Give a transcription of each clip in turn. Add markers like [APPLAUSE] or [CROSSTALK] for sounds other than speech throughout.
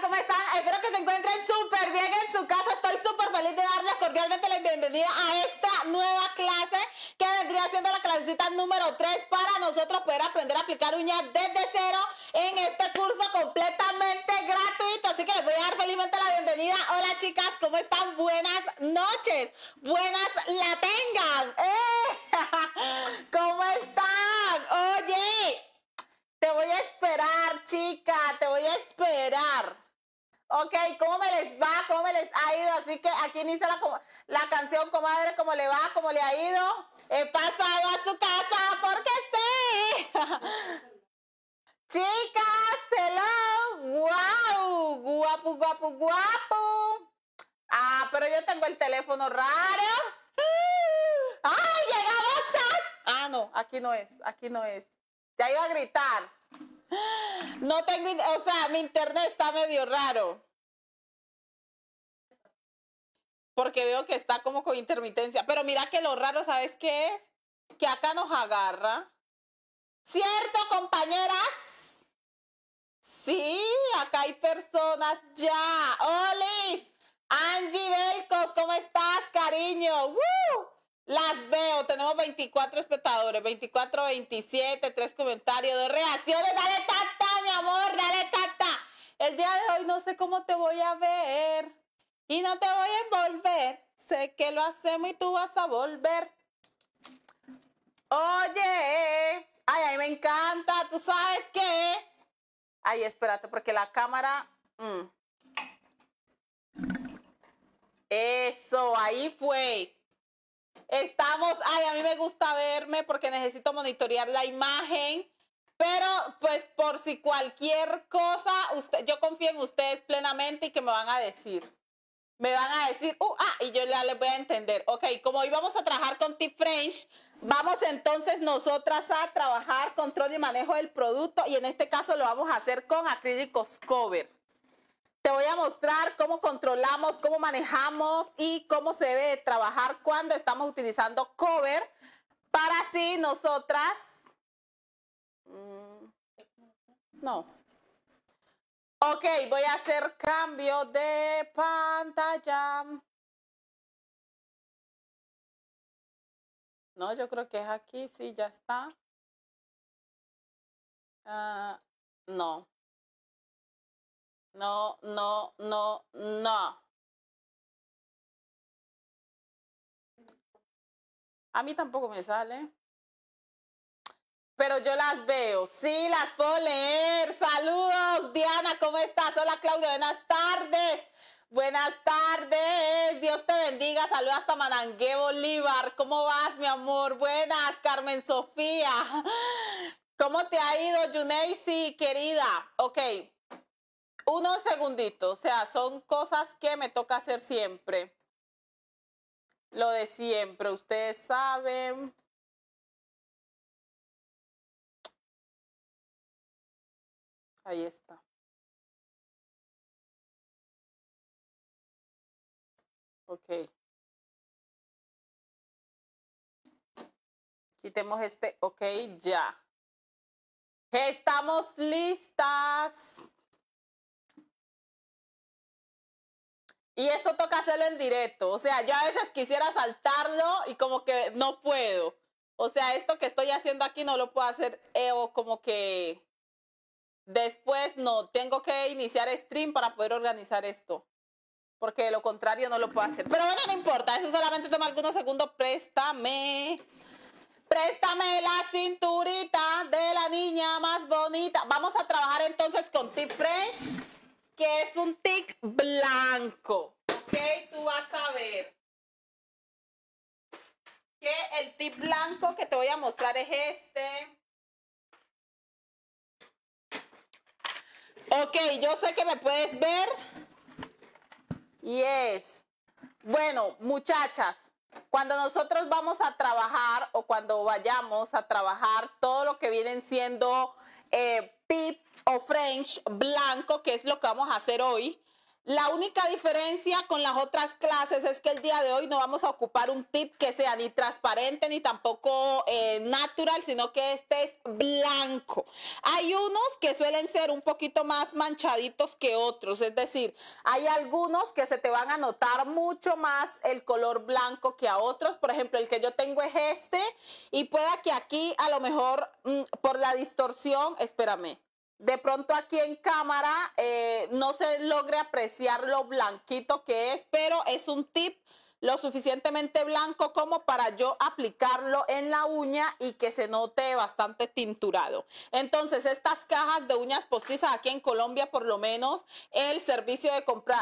¿Cómo están? Espero que se encuentren súper bien en su casa. Estoy súper feliz de darles cordialmente la bienvenida a esta nueva clase que vendría siendo la clasecita número 3 para nosotros poder aprender a aplicar uñas desde cero en este curso completamente gratuito. Así que les voy a dar felizmente la bienvenida. Hola chicas, ¿cómo están? Buenas noches. Buenas la tengan. ¡Eh! [LAUGHS] ¿Cómo están? Oye, te voy a esperar, chica, te voy a esperar. Ok, ¿cómo me les va? ¿Cómo me les ha ido? Así que aquí inicia la, la canción, comadre, ¿cómo le va? ¿Cómo le ha ido? He pasado a su casa porque sí. [LAUGHS] Chicas, hello, wow, guapo, guapo, guapo. Ah, pero yo tengo el teléfono raro. [LAUGHS] ¡Ay, llegamos Ah, no, aquí no es, aquí no es. Ya iba a gritar. No tengo, o sea, mi internet está medio raro. Porque veo que está como con intermitencia. Pero mira que lo raro, ¿sabes qué es? Que acá nos agarra. ¿Cierto, compañeras? Sí, acá hay personas ya. ¡Olis! Angie Belcos, ¿cómo estás, cariño? ¡Woo! Las veo, tenemos 24 espectadores, 24, 27, tres comentarios, dos reacciones. Dale tata, mi amor, dale tata. El día de hoy no sé cómo te voy a ver y no te voy a envolver. Sé que lo hacemos y tú vas a volver. Oye, ay, ay, me encanta. ¿Tú sabes qué? Ay, espérate, porque la cámara... Mm. Eso, ahí fue. Estamos, ay, a mí me gusta verme porque necesito monitorear la imagen. Pero pues por si cualquier cosa, usted, yo confío en ustedes plenamente y que me van a decir. Me van a decir, uh, ah, y yo ya les voy a entender. Ok, como hoy vamos a trabajar con t French, vamos entonces nosotras a trabajar control y manejo del producto y en este caso lo vamos a hacer con acrílicos cover. Te voy a mostrar cómo controlamos, cómo manejamos y cómo se debe trabajar cuando estamos utilizando cover para así nosotras... Mm, no. Ok, voy a hacer cambio de pantalla. No, yo creo que es aquí, sí, ya está. Ah, no. No, no, no, no. A mí tampoco me sale. Pero yo las veo, sí, las puedo leer. Saludos, Diana, ¿cómo estás? Hola, Claudia, buenas tardes. Buenas tardes, Dios te bendiga. Saludos hasta Manangue, Bolívar. ¿Cómo vas, mi amor? Buenas, Carmen Sofía. [LAUGHS] ¿Cómo te ha ido, Yunacy, querida? Ok, unos segunditos, o sea, son cosas que me toca hacer siempre. Lo de siempre, ustedes saben. Ahí está. Ok. Quitemos este, ok, ya. Estamos listas. Y esto toca hacerlo en directo. O sea, yo a veces quisiera saltarlo y como que no puedo. O sea, esto que estoy haciendo aquí no lo puedo hacer eh, o como que después no, tengo que iniciar stream para poder organizar esto. Porque de lo contrario no lo puedo hacer. Pero bueno, no importa, eso solamente toma algunos segundos. Préstame. Préstame la cinturita de la niña más bonita. Vamos a trabajar entonces con Tip Fresh que es un tic blanco. Ok, tú vas a ver que el tip blanco que te voy a mostrar es este. Ok, yo sé que me puedes ver. y es Bueno, muchachas, cuando nosotros vamos a trabajar o cuando vayamos a trabajar todo lo que vienen siendo eh, tip o French blanco, que es lo que vamos a hacer hoy. La única diferencia con las otras clases es que el día de hoy no vamos a ocupar un tip que sea ni transparente ni tampoco eh, natural, sino que este es blanco. Hay unos que suelen ser un poquito más manchaditos que otros, es decir, hay algunos que se te van a notar mucho más el color blanco que a otros. Por ejemplo, el que yo tengo es este y pueda que aquí a lo mejor mm, por la distorsión, espérame, de pronto aquí en cámara eh, no se logre apreciar lo blanquito que es, pero es un tip lo suficientemente blanco como para yo aplicarlo en la uña y que se note bastante tinturado. Entonces, estas cajas de uñas postizas aquí en Colombia, por lo menos, el servicio de comprar,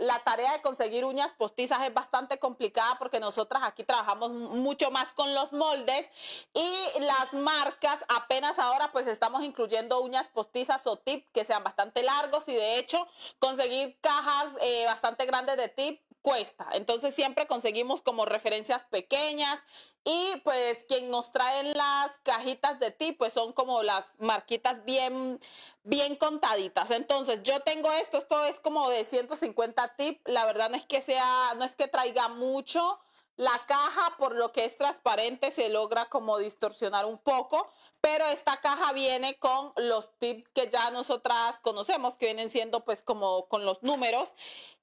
la tarea de conseguir uñas postizas es bastante complicada porque nosotras aquí trabajamos mucho más con los moldes y las marcas apenas ahora pues estamos incluyendo uñas postizas o tip que sean bastante largos y de hecho conseguir cajas eh, bastante grandes de tip cuesta. Entonces siempre conseguimos como referencias pequeñas y pues quien nos traen las cajitas de tip pues son como las marquitas bien, bien contaditas. Entonces yo tengo esto, esto es como de 150 tip. La verdad no es que sea, no es que traiga mucho. La caja, por lo que es transparente, se logra como distorsionar un poco, pero esta caja viene con los tips que ya nosotras conocemos, que vienen siendo pues como con los números.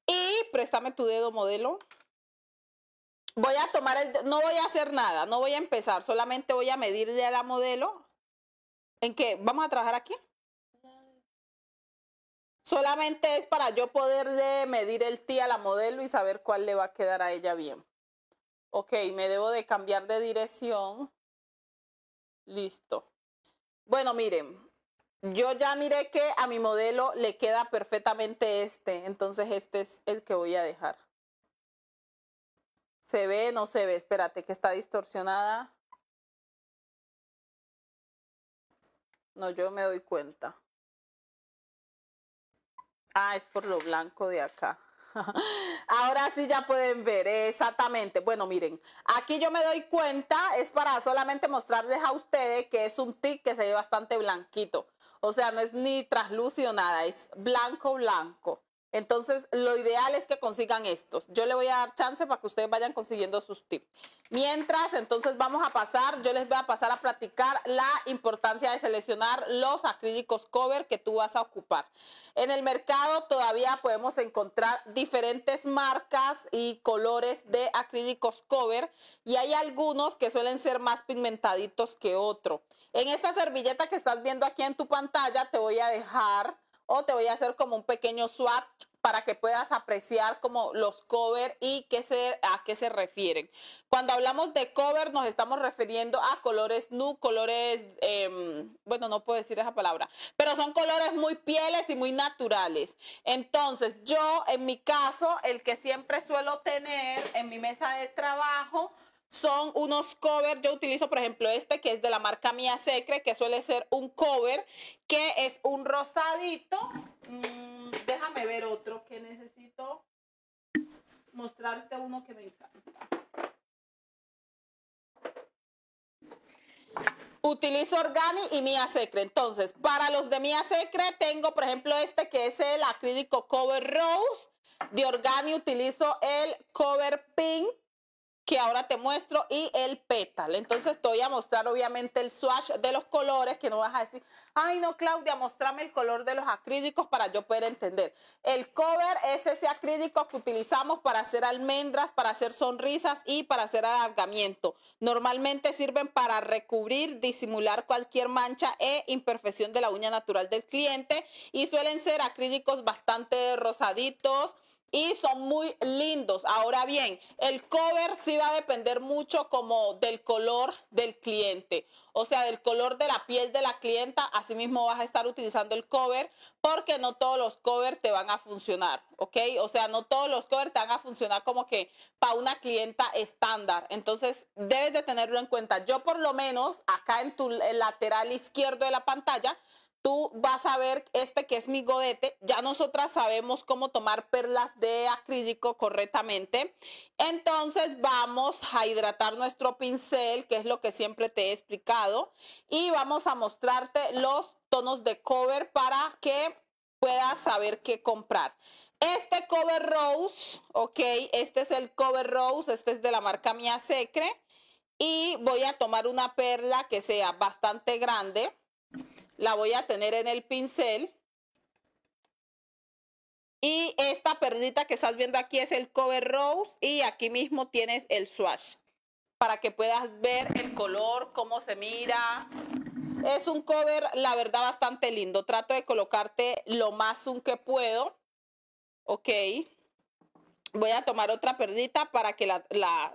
Y préstame tu dedo modelo. Voy a tomar el, no voy a hacer nada, no voy a empezar, solamente voy a medirle a la modelo. ¿En qué? ¿Vamos a trabajar aquí? Solamente es para yo poderle medir el ti a la modelo y saber cuál le va a quedar a ella bien. Ok, me debo de cambiar de dirección. Listo. Bueno, miren, yo ya miré que a mi modelo le queda perfectamente este, entonces este es el que voy a dejar. ¿Se ve? No se ve, espérate, que está distorsionada. No, yo me doy cuenta. Ah, es por lo blanco de acá. [LAUGHS] Ahora sí ya pueden ver, exactamente. Bueno, miren, aquí yo me doy cuenta, es para solamente mostrarles a ustedes que es un tic que se ve bastante blanquito. O sea, no es ni traslúcido nada, es blanco, blanco. Entonces, lo ideal es que consigan estos. Yo le voy a dar chance para que ustedes vayan consiguiendo sus tips. Mientras, entonces vamos a pasar, yo les voy a pasar a platicar la importancia de seleccionar los acrílicos cover que tú vas a ocupar. En el mercado todavía podemos encontrar diferentes marcas y colores de acrílicos cover y hay algunos que suelen ser más pigmentaditos que otro. En esta servilleta que estás viendo aquí en tu pantalla te voy a dejar o te voy a hacer como un pequeño swap para que puedas apreciar como los cover y qué se, a qué se refieren. Cuando hablamos de cover nos estamos refiriendo a colores nu, colores, em, bueno, no puedo decir esa palabra, pero son colores muy pieles y muy naturales. Entonces, yo en mi caso, el que siempre suelo tener en mi mesa de trabajo son unos covers. Yo utilizo, por ejemplo, este que es de la marca Mía Secre, que suele ser un cover, que es un rosadito. Mm, déjame ver otro que necesito mostrarte uno que me encanta. Utilizo Organi y Mía Secre. Entonces, para los de Mía Secre tengo, por ejemplo, este que es el acrílico Cover Rose. De Organi utilizo el Cover Pink que ahora te muestro, y el pétal. Entonces te voy a mostrar obviamente el swatch de los colores, que no vas a decir, ay no Claudia, mostrame el color de los acrílicos para yo poder entender. El cover es ese acrílico que utilizamos para hacer almendras, para hacer sonrisas y para hacer alargamiento. Normalmente sirven para recubrir, disimular cualquier mancha e imperfección de la uña natural del cliente y suelen ser acrílicos bastante rosaditos, y son muy lindos. Ahora bien, el cover sí va a depender mucho como del color del cliente, o sea, del color de la piel de la clienta. Asimismo vas a estar utilizando el cover porque no todos los covers te van a funcionar, ¿ok? O sea, no todos los covers te van a funcionar como que para una clienta estándar. Entonces, debes de tenerlo en cuenta. Yo por lo menos acá en tu lateral izquierdo de la pantalla tú vas a ver este que es mi godete. Ya nosotras sabemos cómo tomar perlas de acrílico correctamente. Entonces vamos a hidratar nuestro pincel, que es lo que siempre te he explicado. Y vamos a mostrarte los tonos de cover para que puedas saber qué comprar. Este cover rose, ok, este es el cover rose, este es de la marca Mia Secre. Y voy a tomar una perla que sea bastante grande la voy a tener en el pincel. Y esta perdita que estás viendo aquí es el cover rose y aquí mismo tienes el swatch para que puedas ver el color, cómo se mira. Es un cover, la verdad, bastante lindo. Trato de colocarte lo más zoom que puedo. Ok voy a tomar otra perdita para que la,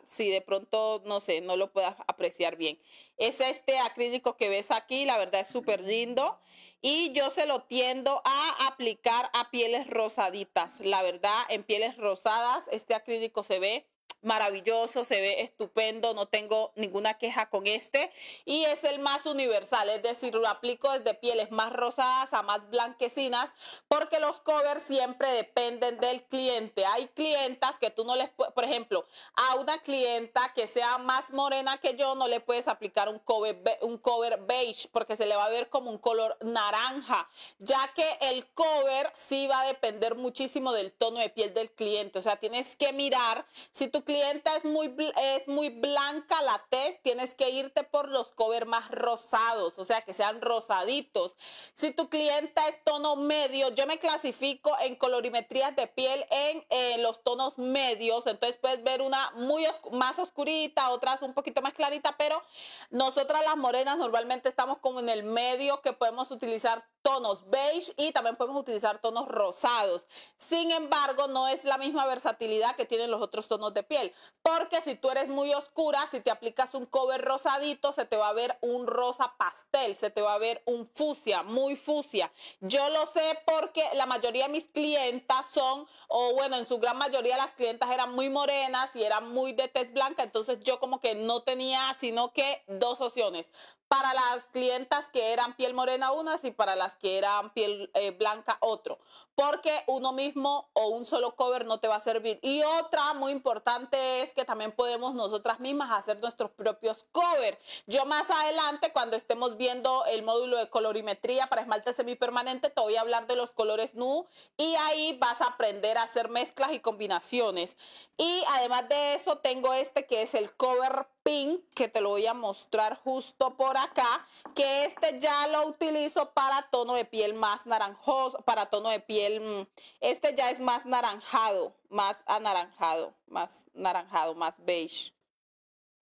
si de pronto, no sé, no lo puedas apreciar bien. Es este acrílico que ves aquí, la verdad es súper lindo. Y yo se lo tiendo a aplicar a pieles rosaditas. La verdad, en pieles rosadas, este acrílico se ve maravilloso, se ve estupendo, no tengo ninguna queja con este y es el más universal, es decir, lo aplico desde pieles más rosadas a más blanquecinas porque los covers siempre dependen del cliente. Hay clientas que tú no les puedes, por ejemplo, a una clienta que sea más morena que yo no le puedes aplicar un cover, un cover beige porque se le va a ver como un color naranja, ya que el cover sí va a depender muchísimo del tono de piel del cliente, o sea, tienes que mirar si tu clienta es muy, es muy blanca la tez, tienes que irte por los cover más rosados, o sea, que sean rosaditos. Si tu clienta es tono medio, yo me clasifico en colorimetrías de piel en eh, los tonos medios, entonces puedes ver una muy más oscurita, otras un poquito más clarita, pero nosotras las morenas normalmente estamos como en el medio que podemos utilizar tonos beige y también podemos utilizar tonos rosados. Sin embargo, no es la misma versatilidad que tienen los otros tonos de piel. Porque si tú eres muy oscura, si te aplicas un cover rosadito, se te va a ver un rosa pastel, se te va a ver un fucsia, muy fucsia. Yo lo sé porque la mayoría de mis clientas son, o bueno, en su gran mayoría las clientas eran muy morenas y eran muy de tez blanca, entonces yo como que no tenía sino que dos opciones para las clientas que eran piel morena unas y para las que eran piel eh, blanca otro, porque uno mismo o un solo cover no te va a servir. Y otra muy importante es que también podemos nosotras mismas hacer nuestros propios covers. Yo más adelante, cuando estemos viendo el módulo de colorimetría para esmalte semipermanente, te voy a hablar de los colores nu y ahí vas a aprender a hacer mezclas y combinaciones. Y además de eso, tengo este que es el cover pink que te lo voy a mostrar justo por acá, que este ya lo utilizo para tono de piel más naranjoso, para tono de piel, mm, este ya es más naranjado, más anaranjado, más naranjado, más beige,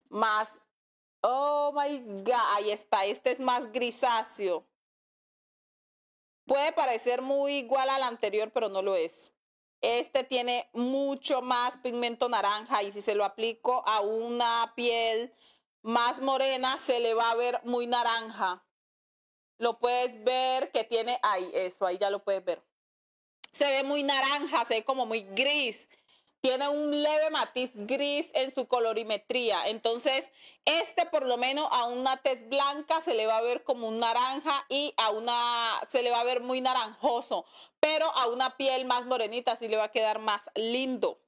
más, oh my god, ahí está, este es más grisáceo. Puede parecer muy igual al anterior, pero no lo es. Este tiene mucho más pigmento naranja y si se lo aplico a una piel más morena se le va a ver muy naranja. Lo puedes ver que tiene ahí, eso, ahí ya lo puedes ver. Se ve muy naranja, se ve como muy gris. Tiene un leve matiz gris en su colorimetría. Entonces, este por lo menos a una tez blanca se le va a ver como un naranja y a una se le va a ver muy naranjoso pero a una piel más morenita sí le va a quedar más lindo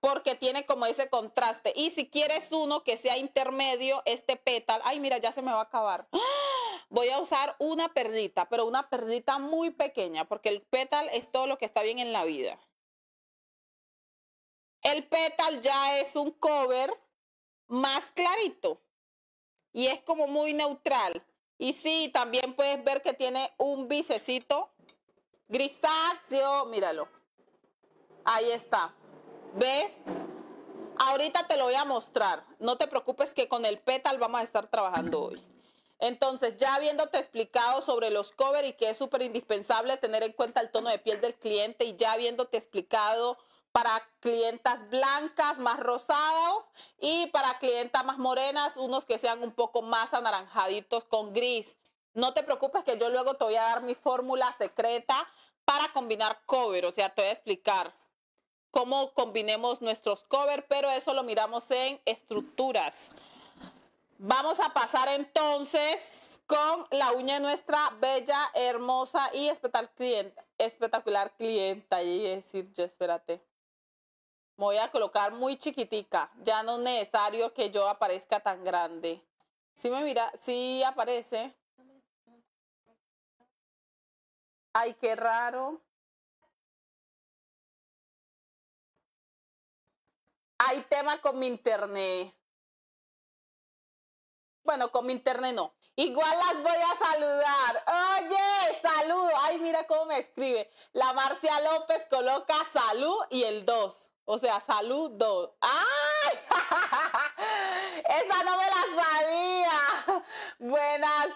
porque tiene como ese contraste. Y si quieres uno que sea intermedio, este pétal, ay mira, ya se me va a acabar. [GASPS] Voy a usar una perrita pero una perrita muy pequeña, porque el pétal es todo lo que está bien en la vida. El pétal ya es un cover más clarito y es como muy neutral. Y sí, también puedes ver que tiene un bicecito grisáceo, míralo. Ahí está. ¿Ves? Ahorita te lo voy a mostrar. No te preocupes que con el petal vamos a estar trabajando hoy. Entonces, ya habiéndote explicado sobre los cover y que es súper indispensable tener en cuenta el tono de piel del cliente y ya habiéndote explicado para clientas blancas más rosados y para clientas más morenas, unos que sean un poco más anaranjaditos con gris. No te preocupes que yo luego te voy a dar mi fórmula secreta para combinar cover, o sea, te voy a explicar cómo combinemos nuestros cover, pero eso lo miramos en estructuras. Vamos a pasar entonces con la uña de nuestra bella, hermosa y espectacular clienta. Espectacular clienta, y decir, yo espérate. Me voy a colocar muy chiquitica. Ya no es necesario que yo aparezca tan grande. Si ¿Sí me mira, si ¿Sí aparece. Ay, qué raro. Hay tema con mi internet. Bueno, con mi internet no. Igual las voy a saludar. Oye, saludo. Ay, mira cómo me escribe. La Marcia López coloca salud y el 2. O sea, salud 2. ¡Ay! [LAUGHS] Esa no me la sabía. [LAUGHS] Buenas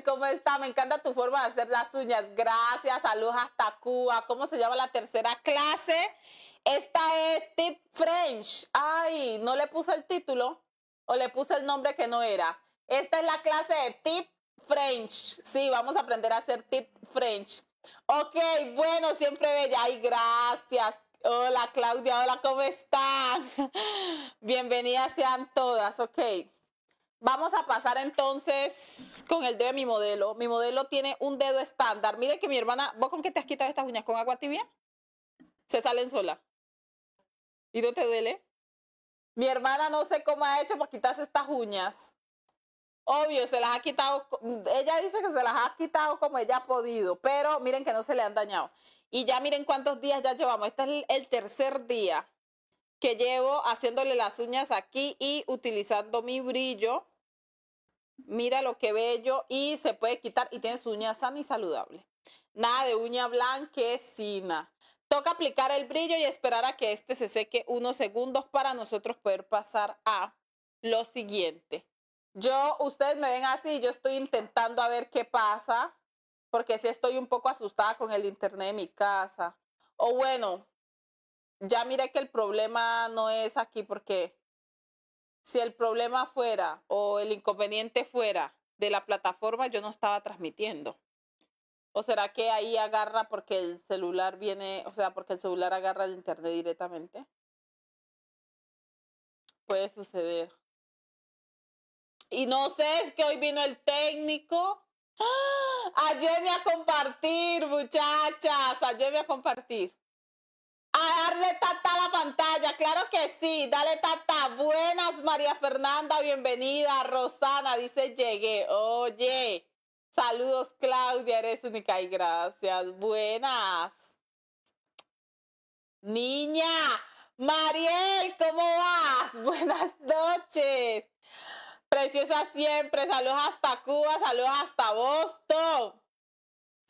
¿cómo está? Me encanta tu forma de hacer las uñas. Gracias, saludos hasta Cuba. ¿Cómo se llama la tercera clase? Esta es Tip French. Ay, no le puse el título o le puse el nombre que no era. Esta es la clase de Tip French. Sí, vamos a aprender a hacer Tip French. Ok, bueno, siempre bella. Ay, gracias. Hola Claudia, hola, ¿cómo están? [LAUGHS] Bienvenidas sean todas, ok. Vamos a pasar entonces con el dedo de mi modelo. Mi modelo tiene un dedo estándar. Miren que mi hermana, ¿vos con qué te has quitado estas uñas? ¿Con agua tibia? Se salen sola. ¿Y no te duele? Mi hermana no sé cómo ha hecho para quitarse estas uñas. Obvio, se las ha quitado, ella dice que se las ha quitado como ella ha podido, pero miren que no se le han dañado. Y ya miren cuántos días ya llevamos. Este es el tercer día que llevo haciéndole las uñas aquí y utilizando mi brillo Mira lo que bello y se puede quitar y tiene su uña sana y saludable. Nada de uña blanquecina. Toca aplicar el brillo y esperar a que este se seque unos segundos para nosotros poder pasar a lo siguiente. Yo, ustedes me ven así, yo estoy intentando a ver qué pasa, porque sí estoy un poco asustada con el internet de mi casa. O bueno, ya miré que el problema no es aquí porque si el problema fuera o el inconveniente fuera de la plataforma, yo no estaba transmitiendo. ¿O será que ahí agarra porque el celular viene, o sea, porque el celular agarra el internet directamente? Puede suceder. Y no sé, es que hoy vino el técnico. ¡Ah! a compartir, muchachas, ayúdeme a compartir darle tata a la pantalla, claro que sí, dale tata. Buenas, María Fernanda, bienvenida. Rosana dice, llegué. Oye, saludos, Claudia, eres única y gracias. Buenas. Niña, Mariel, ¿cómo vas? [LAUGHS] Buenas noches. Preciosa siempre, saludos hasta Cuba, saludos hasta Boston.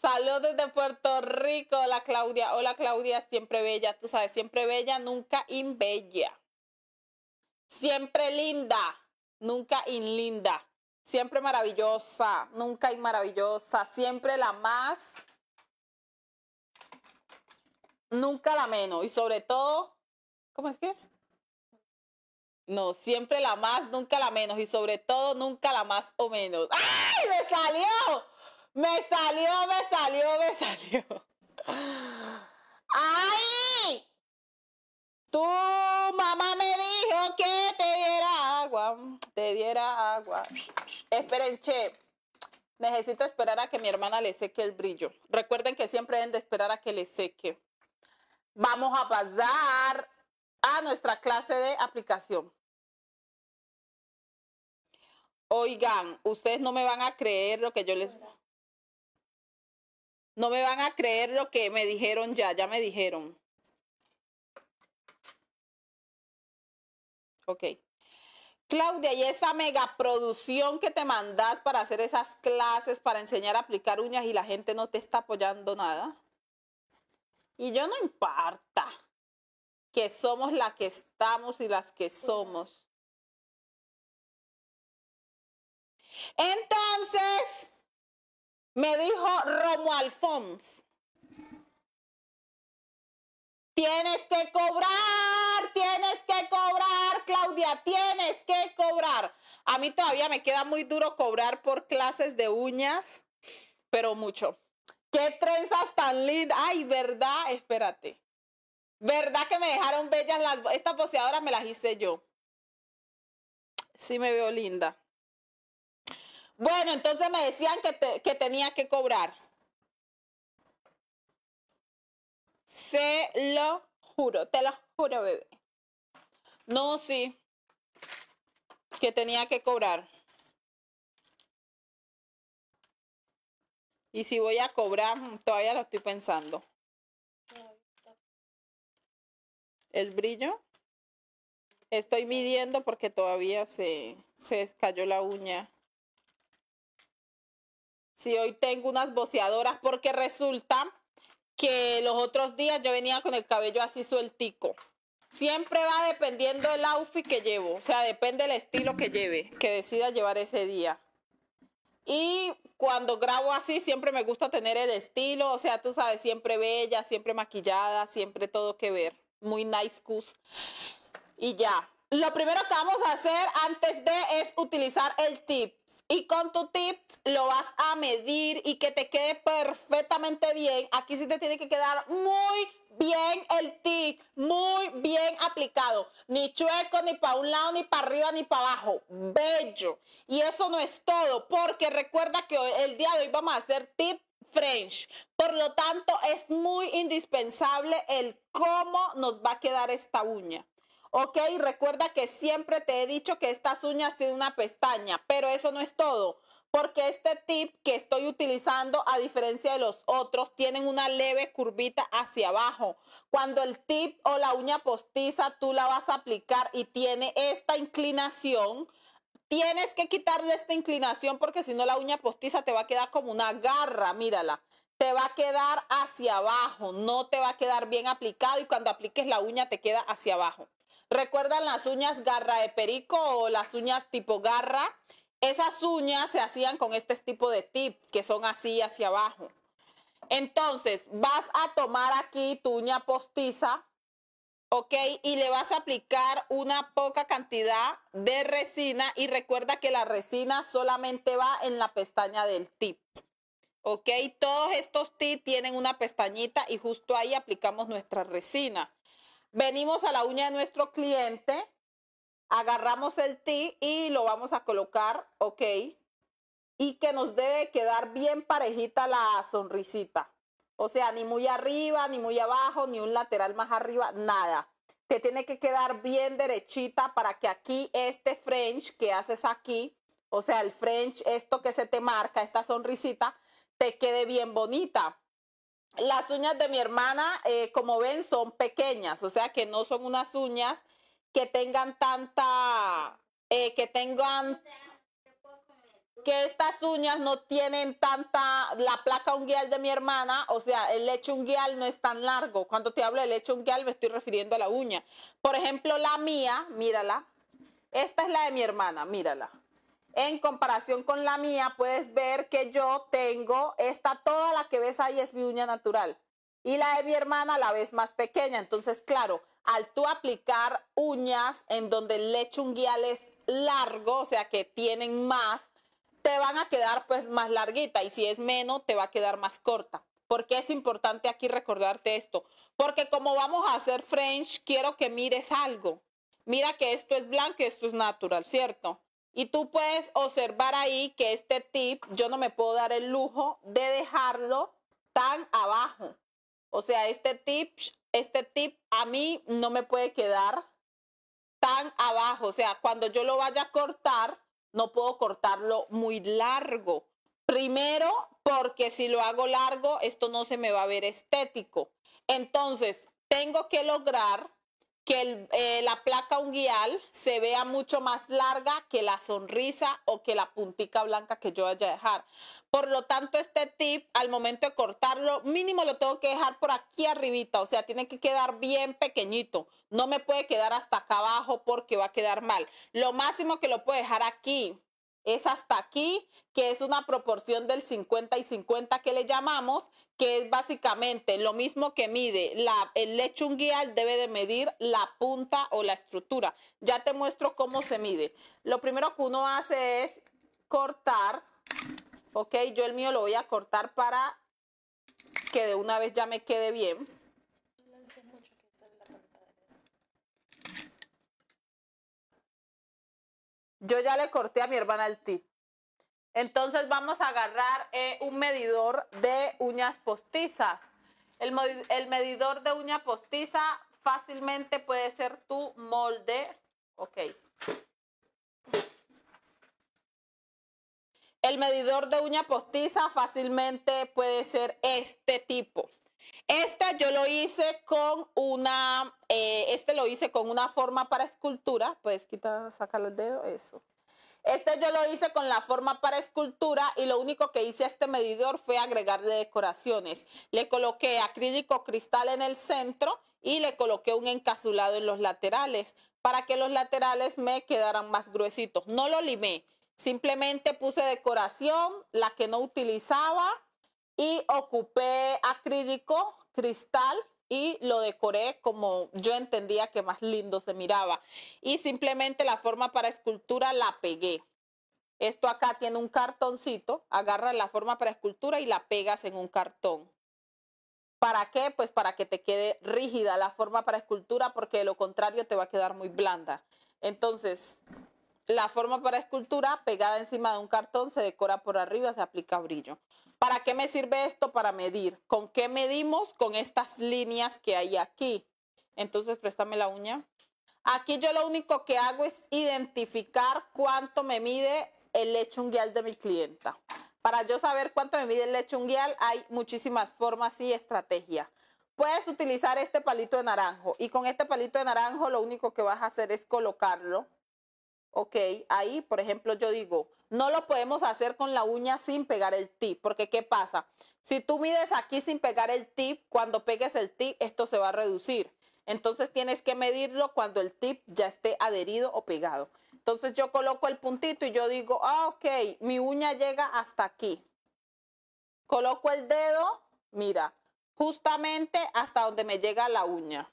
Saludos desde Puerto Rico, hola Claudia, hola Claudia, siempre bella, tú sabes, siempre bella, nunca bella. Siempre linda, nunca inlinda. Siempre maravillosa, nunca inmaravillosa, siempre la más, nunca la menos y sobre todo, ¿cómo es que? No, siempre la más, nunca la menos y sobre todo nunca la más o menos. ¡Ay, me salió! Me salió, me salió, me salió. ¡Ay! Tu mamá me dijo que te diera agua, te diera agua. Esperen, che. Necesito esperar a que mi hermana le seque el brillo. Recuerden que siempre deben de esperar a que le seque. Vamos a pasar a nuestra clase de aplicación. Oigan, ustedes no me van a creer lo que yo les... No me van a creer lo que me dijeron ya, ya me dijeron. Ok. Claudia, y esa megaproducción que te mandas para hacer esas clases, para enseñar a aplicar uñas y la gente no te está apoyando nada. Y yo no importa que somos la que estamos y las que somos. Entonces, me dijo Romo Alfons. Tienes que cobrar, tienes que cobrar, Claudia, tienes que cobrar. A mí todavía me queda muy duro cobrar por clases de uñas, pero mucho. Qué trenzas tan lindas. Ay, ¿verdad? Espérate. ¿Verdad que me dejaron bellas las... Estas boceadoras me las hice yo. Sí me veo linda. Bueno, entonces me decían que, que tenía que cobrar. Se lo juro, te lo juro, bebé. No, sí. Que tenía que cobrar. Y si voy a cobrar, todavía lo estoy pensando. El brillo. Estoy midiendo porque todavía se, se cayó la uña si hoy tengo unas boceadoras, porque resulta que los otros días yo venía con el cabello así sueltico. Siempre va dependiendo del outfit que llevo, o sea, depende del estilo que lleve, que decida llevar ese día. Y cuando grabo así, siempre me gusta tener el estilo, o sea, tú sabes, siempre bella, siempre maquillada, siempre todo que ver. Muy nice cus. Y ya. Lo primero que vamos a hacer antes de es utilizar el tip y con tu tip lo vas a medir y que te quede perfectamente bien. Aquí sí te tiene que quedar muy bien el tip, muy bien aplicado. Ni chueco, ni para un lado, ni para arriba, ni para abajo. Bello. Y eso no es todo, porque recuerda que el día de hoy vamos a hacer tip French. Por lo tanto, es muy indispensable el cómo nos va a quedar esta uña. ¿ok? Recuerda que siempre te he dicho que estas uñas tienen una pestaña, pero eso no es todo, porque este tip que estoy utilizando, a diferencia de los otros, tienen una leve curvita hacia abajo. Cuando el tip o la uña postiza tú la vas a aplicar y tiene esta inclinación, tienes que quitarle esta inclinación porque si no la uña postiza te va a quedar como una garra, mírala te va a quedar hacia abajo, no te va a quedar bien aplicado y cuando apliques la uña te queda hacia abajo. ¿Recuerdan las uñas garra de perico o las uñas tipo garra? Esas uñas se hacían con este tipo de tip, que son así hacia abajo. Entonces, vas a tomar aquí tu uña postiza, ¿ok? Y le vas a aplicar una poca cantidad de resina y recuerda que la resina solamente va en la pestaña del tip, ¿ok? Todos estos tips tienen una pestañita y justo ahí aplicamos nuestra resina. Venimos a la uña de nuestro cliente, agarramos el T y lo vamos a colocar, ok. Y que nos debe quedar bien parejita la sonrisita. O sea, ni muy arriba, ni muy abajo, ni un lateral más arriba, nada. Te tiene que quedar bien derechita para que aquí este French que haces aquí, o sea, el French, esto que se te marca, esta sonrisita, te quede bien bonita. Las uñas de mi hermana, eh, como ven, son pequeñas, o sea que no son unas uñas que tengan tanta, eh, que tengan, que estas uñas no tienen tanta, la placa unguial de mi hermana, o sea, el lecho unguial no es tan largo. Cuando te hablo del lecho unguial me estoy refiriendo a la uña. Por ejemplo, la mía, mírala, esta es la de mi hermana, mírala en comparación con la mía, puedes ver que yo tengo esta, toda la que ves ahí es mi uña natural. Y la de mi hermana la ves más pequeña. Entonces, claro, al tú aplicar uñas en donde el unguial es largo, o sea que tienen más, te van a quedar pues más larguita. Y si es menos, te va a quedar más corta. porque es importante aquí recordarte esto? Porque como vamos a hacer French, quiero que mires algo. Mira que esto es blanco y esto es natural, ¿cierto? Y tú puedes observar ahí que este tip, yo no me puedo dar el lujo de dejarlo tan abajo. O sea, este tip, este tip a mí no me puede quedar tan abajo. O sea, cuando yo lo vaya a cortar, no puedo cortarlo muy largo. Primero, porque si lo hago largo, esto no se me va a ver estético. Entonces, tengo que lograr que eh, la placa unguial se vea mucho más larga que la sonrisa o que la puntica blanca que yo vaya a dejar. Por lo tanto, este tip, al momento de cortarlo, mínimo lo tengo que dejar por aquí arribita, o sea, tiene que quedar bien pequeñito. No me puede quedar hasta acá abajo porque va a quedar mal. Lo máximo que lo puedo dejar aquí, es hasta aquí, que es una proporción del 50 y 50 que le llamamos, que es básicamente lo mismo que mide la, el guial debe de medir la punta o la estructura. Ya te muestro cómo se mide. Lo primero que uno hace es cortar, ok, yo el mío lo voy a cortar para que de una vez ya me quede bien. Yo ya le corté a mi hermana el tip. Entonces vamos a agarrar eh, un medidor de uñas postizas. El, el, medidor de uña postiza fácilmente puede ser tu molde. Ok. El medidor de uña postiza fácilmente puede ser este tipo. Esta yo lo hice con una, eh, este lo hice con una forma para escultura. Puedes quitar, sacar los dedos eso. Este yo lo hice con la forma para escultura y lo único que hice a este medidor fue agregarle decoraciones. Le coloqué acrílico cristal en el centro y le coloqué un encasulado en los laterales para que los laterales me quedaran más gruesitos. No lo limé, simplemente puse decoración, la que no utilizaba y ocupé acrílico, cristal y lo decoré como yo entendía que más lindo se miraba. Y simplemente la forma para escultura la pegué. Esto acá tiene un cartoncito, agarras la forma para escultura y la pegas en un cartón. ¿Para qué? Pues para que te quede rígida la forma para escultura porque de lo contrario te va a quedar muy blanda. Entonces, la forma para escultura pegada encima de un cartón se decora por arriba, se aplica brillo. ¿Para qué me sirve esto? Para medir. ¿Con qué medimos? Con estas líneas que hay aquí. Entonces, préstame la uña. Aquí yo lo único que hago es identificar cuánto me mide el unguial de mi clienta. Para yo saber cuánto me mide el lechunguial, hay muchísimas formas y estrategias. Puedes utilizar este palito de naranjo y con este palito de naranjo lo único que vas a hacer es colocarlo Ok, ahí, por ejemplo, yo digo, no lo podemos hacer con la uña sin pegar el tip, porque ¿qué pasa? Si tú mides aquí sin pegar el tip, cuando pegues el tip, esto se va a reducir. Entonces tienes que medirlo cuando el tip ya esté adherido o pegado. Entonces yo coloco el puntito y yo digo, ah, ok, mi uña llega hasta aquí. Coloco el dedo, mira, justamente hasta donde me llega la uña.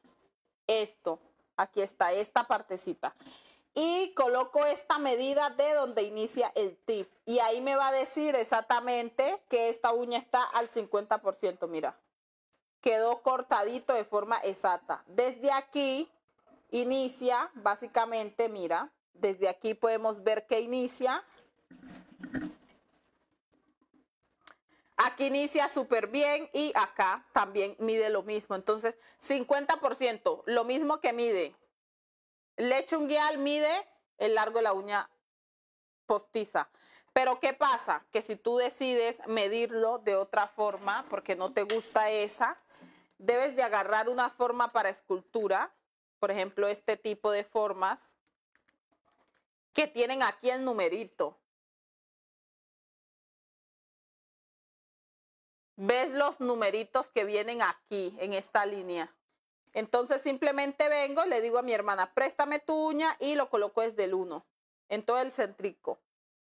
Esto, aquí está, esta partecita y coloco esta medida de donde inicia el tip. Y ahí me va a decir exactamente que esta uña está al 50%, mira. Quedó cortadito de forma exacta. Desde aquí inicia, básicamente, mira, desde aquí podemos ver que inicia. Aquí inicia súper bien y acá también mide lo mismo. Entonces, 50%, lo mismo que mide unguial mide el largo de la uña postiza. Pero ¿qué pasa? Que si tú decides medirlo de otra forma, porque no te gusta esa, debes de agarrar una forma para escultura, por ejemplo, este tipo de formas, que tienen aquí el numerito. ¿Ves los numeritos que vienen aquí en esta línea? Entonces simplemente vengo, le digo a mi hermana, préstame tu uña y lo coloco desde el 1, en todo el centrico.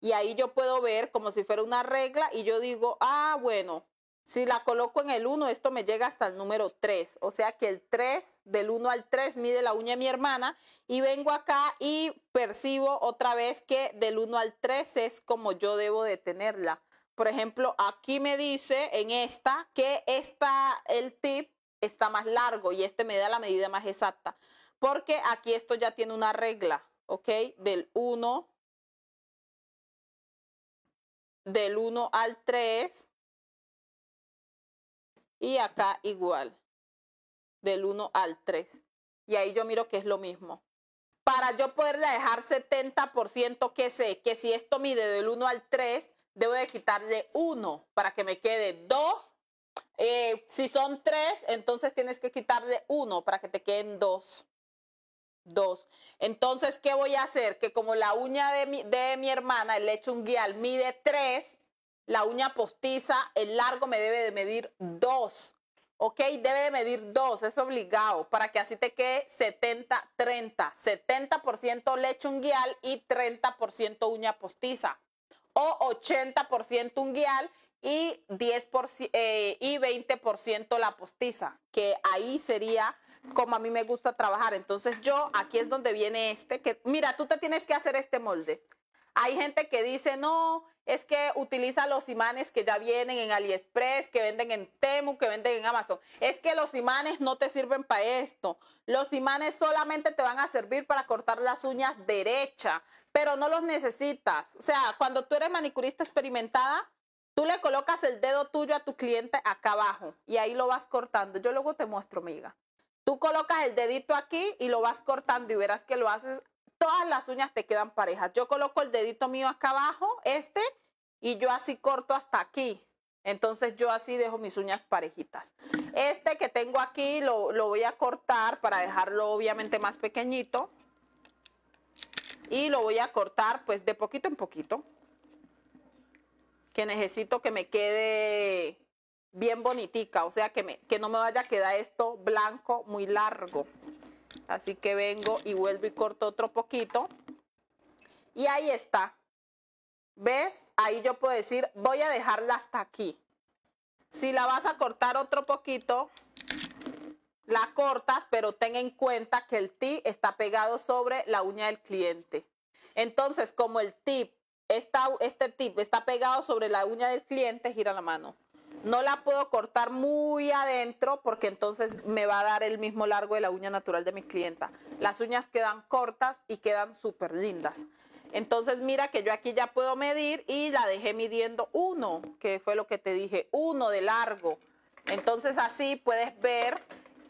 Y ahí yo puedo ver como si fuera una regla y yo digo, ah, bueno, si la coloco en el 1, esto me llega hasta el número 3. O sea que el 3, del 1 al 3, mide la uña de mi hermana. Y vengo acá y percibo otra vez que del 1 al 3 es como yo debo de tenerla. Por ejemplo, aquí me dice en esta que está el tip está más largo y este me da la medida más exacta. Porque aquí esto ya tiene una regla, ¿ok? Del 1, del 1 al 3 y acá igual, del 1 al 3. Y ahí yo miro que es lo mismo. Para yo poderle dejar 70%, que sé? Que si esto mide del 1 al 3, debo de quitarle 1 para que me quede 2 eh, si son tres, entonces tienes que quitarle uno para que te queden dos. Dos. Entonces, ¿qué voy a hacer? Que como la uña de mi, hermana, el lecho unguial, mide tres, la uña postiza, el largo me debe de medir dos. ¿ok? Debe de medir dos, es obligado, para que así te quede 70-30. 70%, lecho leche unguial y 30% uña postiza. O 80% unguial y, 10 eh, y 20% la postiza, que ahí sería como a mí me gusta trabajar. Entonces yo, aquí es donde viene este, que mira, tú te tienes que hacer este molde. Hay gente que dice, no, es que utiliza los imanes que ya vienen en AliExpress, que venden en Temu, que venden en Amazon. Es que los imanes no te sirven para esto. Los imanes solamente te van a servir para cortar las uñas derecha, pero no los necesitas. O sea, cuando tú eres manicurista experimentada, Tú le colocas el dedo tuyo a tu cliente acá abajo y ahí lo vas cortando. Yo luego te muestro, amiga. Tú colocas el dedito aquí y lo vas cortando y verás que lo haces. Todas las uñas te quedan parejas. Yo coloco el dedito mío acá abajo, este, y yo así corto hasta aquí. Entonces yo así dejo mis uñas parejitas. Este que tengo aquí lo, lo voy a cortar para dejarlo obviamente más pequeñito. Y lo voy a cortar pues de poquito en poquito que necesito que me quede bien bonitica, o sea que, me, que no me vaya a quedar esto blanco muy largo. Así que vengo y vuelvo y corto otro poquito. Y ahí está. ¿Ves? Ahí yo puedo decir, voy a dejarla hasta aquí. Si la vas a cortar otro poquito, la cortas, pero ten en cuenta que el tip está pegado sobre la uña del cliente. Entonces, como el tip este tip está pegado sobre la uña del cliente, gira la mano. No la puedo cortar muy adentro porque entonces me va a dar el mismo largo de la uña natural de mi clienta. Las uñas quedan cortas y quedan súper lindas. Entonces mira que yo aquí ya puedo medir y la dejé midiendo uno, que fue lo que te dije, uno de largo. Entonces así puedes ver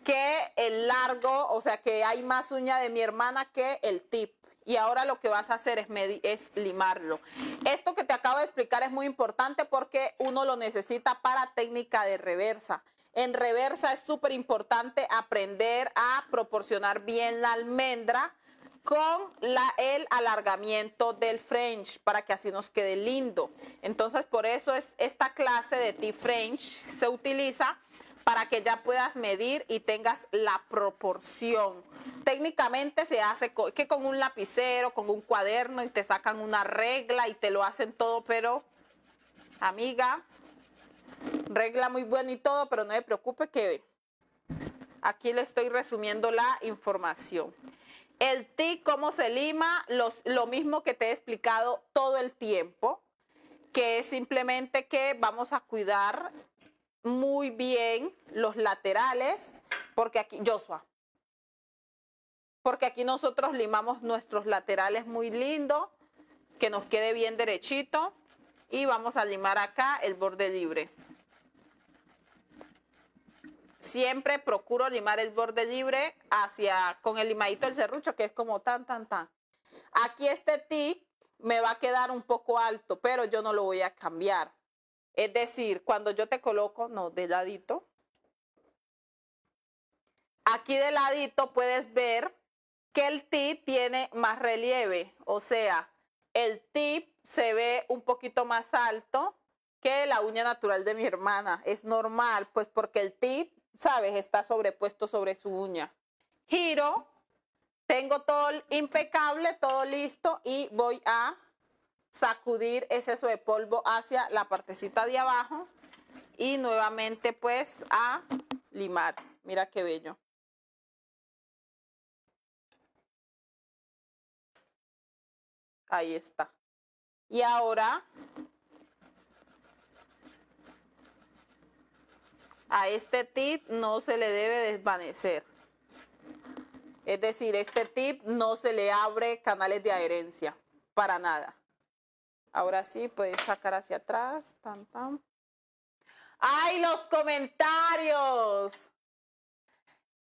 que el largo, o sea que hay más uña de mi hermana que el tip y ahora lo que vas a hacer es, limarlo. Esto que te acabo de explicar es muy importante porque uno lo necesita para técnica de reversa. En reversa es súper importante aprender a proporcionar bien la almendra con el alargamiento del French para que así nos quede lindo. Entonces, por eso es esta clase de T French se utiliza para que ya puedas medir y tengas la proporción. Técnicamente se hace que con un lapicero, con un cuaderno y te sacan una regla y te lo hacen todo, pero amiga, regla muy buena y todo, pero no te preocupe que aquí le estoy resumiendo la información. El TIC, cómo se lima, lo mismo que te he explicado todo el tiempo, que es simplemente que vamos a cuidar muy bien los laterales, porque aquí, Joshua, porque aquí nosotros limamos nuestros laterales muy lindo, que nos quede bien derechito y vamos a limar acá el borde libre. Siempre procuro limar el borde libre hacia con el limadito del serrucho, que es como tan, tan, tan. Aquí este tic me va a quedar un poco alto, pero yo no lo voy a cambiar. Es decir, cuando yo te coloco, no, de ladito. Aquí de ladito puedes ver que el tip tiene más relieve, o sea, el tip se ve un poquito más alto que la uña natural de mi hermana. Es normal, pues porque el tip, sabes, está sobrepuesto sobre su uña. Giro, tengo todo impecable, todo listo y voy a sacudir exceso de polvo hacia la partecita de abajo y nuevamente pues a limar. Mira qué bello. Ahí está. Y ahora a este tip no se le debe desvanecer. Es decir, este tip no se le abre canales de adherencia para nada. Ahora sí, puedes sacar hacia atrás. ¡Ay, los comentarios!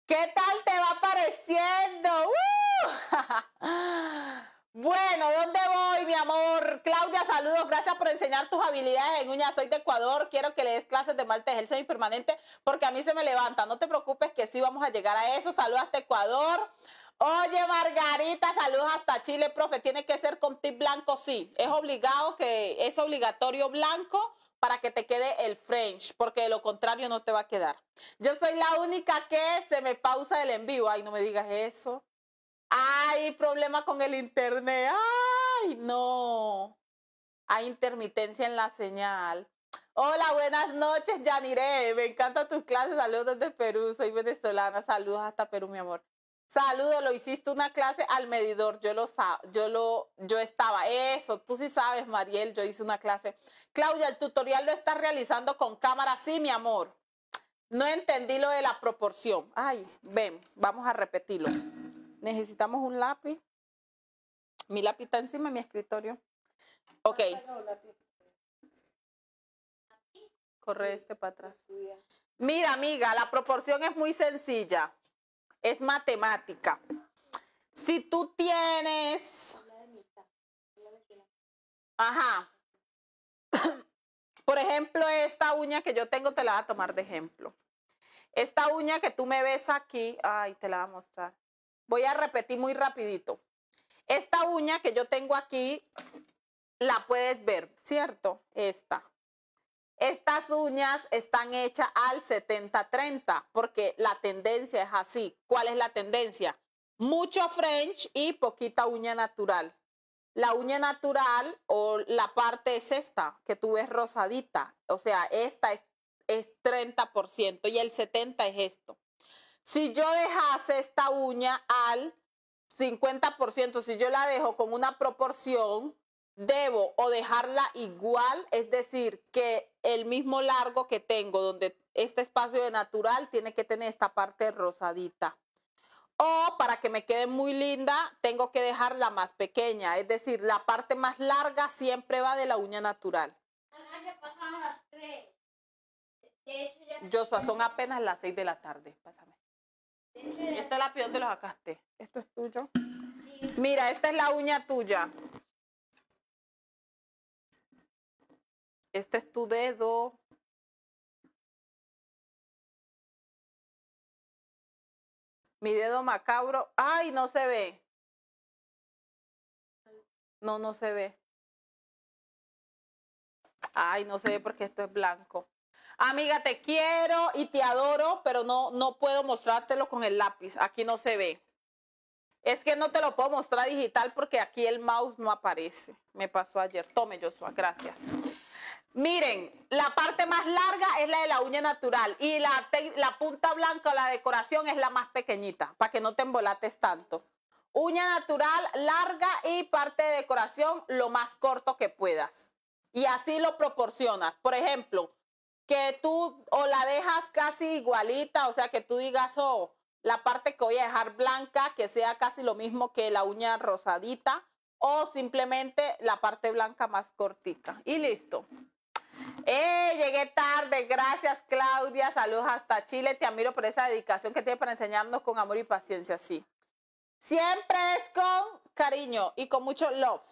¿Qué tal te va pareciendo? ¡Uh! [LAUGHS] bueno, ¿dónde voy, mi amor? Claudia, saludos. Gracias por enseñar tus habilidades en uñas. Soy de Ecuador. Quiero que le des clases de maltejel gel semipermanente porque a mí se me levanta. No te preocupes que sí vamos a llegar a eso. Saludos hasta Ecuador. Oye, Margarita, saludos hasta Chile, profe. Tiene que ser con tip blanco, sí. Es obligado que es obligatorio blanco para que te quede el French, porque de lo contrario no te va a quedar. Yo soy la única que se me pausa el envío. Ay, no me digas eso. Ay, problema con el internet. Ay, no. Hay intermitencia en la señal. Hola, buenas noches, Yanire. Me encanta tus clases. Saludos desde Perú. Soy venezolana. Saludos hasta Perú, mi amor. Saludo, lo hiciste una clase al medidor, yo lo yo lo yo estaba eso, tú sí sabes, Mariel, yo hice una clase. Claudia, el tutorial lo estás realizando con cámara, sí, mi amor. No entendí lo de la proporción. Ay, ven, vamos a repetirlo. Necesitamos un lápiz. Mi lápiz está encima de mi escritorio. Ok. Corre este para atrás. Mira, amiga, la proporción es muy sencilla es matemática. Si tú tienes... Ajá. [COUGHS] Por ejemplo, esta uña que yo tengo te la voy a tomar de ejemplo. Esta uña que tú me ves aquí, ay, te la voy a mostrar. Voy a repetir muy rapidito. Esta uña que yo tengo aquí, la puedes ver, ¿cierto? Esta. Estas uñas están hechas al 70-30 porque la tendencia es así. ¿Cuál es la tendencia? Mucho French y poquita uña natural. La uña natural o la parte es esta, que tú ves rosadita. O sea, esta es, es 30% y el 70% es esto. Si yo dejase esta uña al 50%, si yo la dejo con una proporción debo o dejarla igual, es decir, que el mismo largo que tengo, donde este espacio de natural tiene que tener esta parte rosadita. O para que me quede muy linda, tengo que dejarla más pequeña, es decir, la parte más larga siempre va de la uña natural. Yo son apenas las 6 de la tarde, pásame. Este la lápiz, de los sacaste? ¿Esto es tuyo? Mira, esta es la uña tuya. Este es tu dedo. Mi dedo macabro. ¡Ay, no se ve! No, no se ve. Ay, no se ve porque esto es blanco. Amiga, te quiero y te adoro, pero no, no puedo mostrártelo con el lápiz. Aquí no se ve. Es que no te lo puedo mostrar digital porque aquí el mouse no aparece. Me pasó ayer. Tome, Joshua. Gracias. Miren, la parte más larga es la de la uña natural y la, punta blanca o la decoración es la más pequeñita, para que no te embolates tanto. Uña natural larga y parte de decoración lo más corto que puedas. Y así lo proporcionas. Por ejemplo, que tú o la dejas casi igualita, o sea, que tú digas, oh, la parte que voy a dejar blanca, que sea casi lo mismo que la uña rosadita, o simplemente la parte blanca más cortita. Y listo. ¡Eh! Llegué tarde. Gracias, Claudia. Saludos hasta Chile. Te admiro por esa dedicación que tienes para enseñarnos con amor y paciencia. Sí. Siempre es con cariño y con mucho love.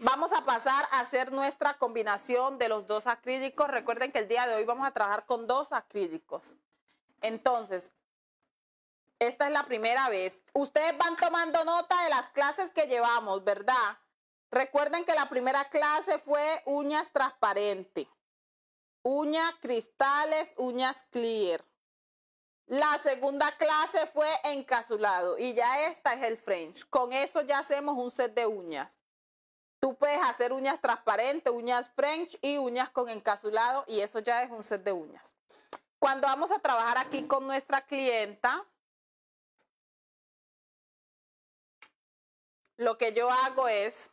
Vamos a pasar a hacer nuestra combinación de los dos acrílicos. Recuerden que el día de hoy vamos a trabajar con dos acrílicos. Entonces, esta es la primera vez. Ustedes van tomando nota de las clases que llevamos, ¿verdad? Recuerden que la primera clase fue uñas transparente uñas cristales, uñas clear. La segunda clase fue encasulado y ya esta es el French. Con eso ya hacemos un set de uñas. Tú puedes hacer uñas transparentes, uñas French y uñas con encasulado y eso ya es un set de uñas. Cuando vamos a trabajar aquí con nuestra clienta, lo que yo hago es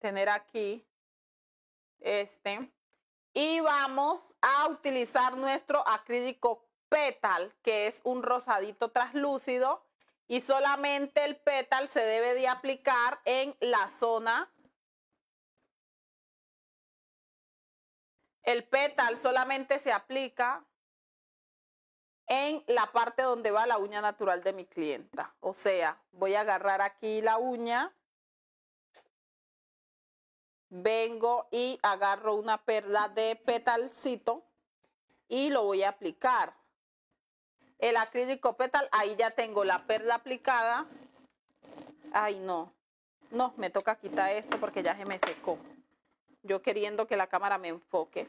tener aquí este. Y vamos a utilizar nuestro acrílico petal, que es un rosadito traslúcido. Y solamente el petal se debe de aplicar en la zona El pétal solamente se aplica en la parte donde va la uña natural de mi clienta. O sea, voy a agarrar aquí la uña vengo y agarro una perla de petalcito y lo voy a aplicar. El acrílico petal, ahí ya tengo la perla aplicada. Ay, no. No, me toca quitar esto porque ya se me secó. Yo queriendo que la cámara me enfoque.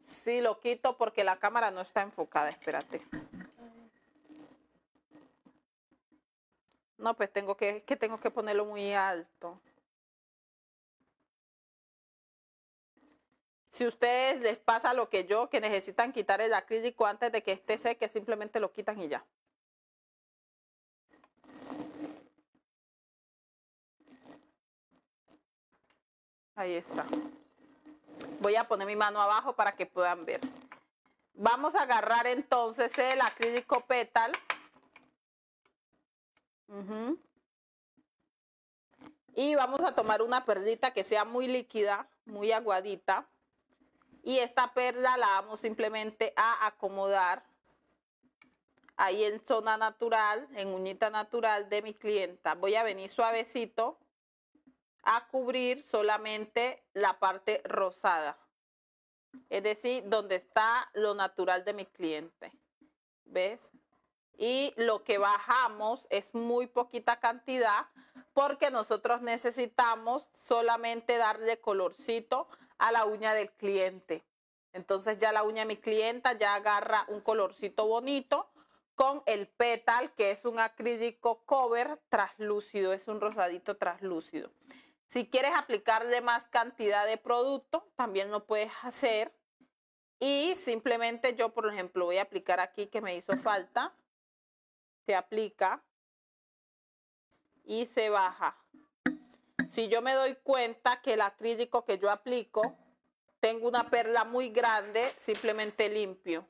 Sí, lo quito porque la cámara no está enfocada. Espérate. No, pues tengo que, que tengo que ponerlo muy alto. Si ustedes les pasa lo que yo, que necesitan quitar el acrílico antes de que esté seque, simplemente lo quitan y ya. Ahí está. Voy a poner mi mano abajo para que puedan ver. Vamos a agarrar entonces el acrílico petal. Y vamos a tomar una perlita que sea muy líquida, muy aguadita y esta perla la vamos simplemente a acomodar ahí en zona natural, en uñita natural de mi clienta. Voy a venir suavecito a cubrir solamente la parte rosada, es decir, donde está lo natural de mi cliente. ¿Ves? Y lo que bajamos es muy poquita cantidad porque nosotros necesitamos solamente darle colorcito a la uña del cliente. Entonces ya la uña de mi clienta ya agarra un colorcito bonito con el petal, que es un acrílico cover traslúcido, es un rosadito traslúcido. Si quieres aplicarle más cantidad de producto, también lo puedes hacer. Y simplemente yo, por ejemplo, voy a aplicar aquí que me hizo falta. Se aplica y se baja si yo me doy cuenta que el acrílico que yo aplico, tengo una perla muy grande, simplemente limpio.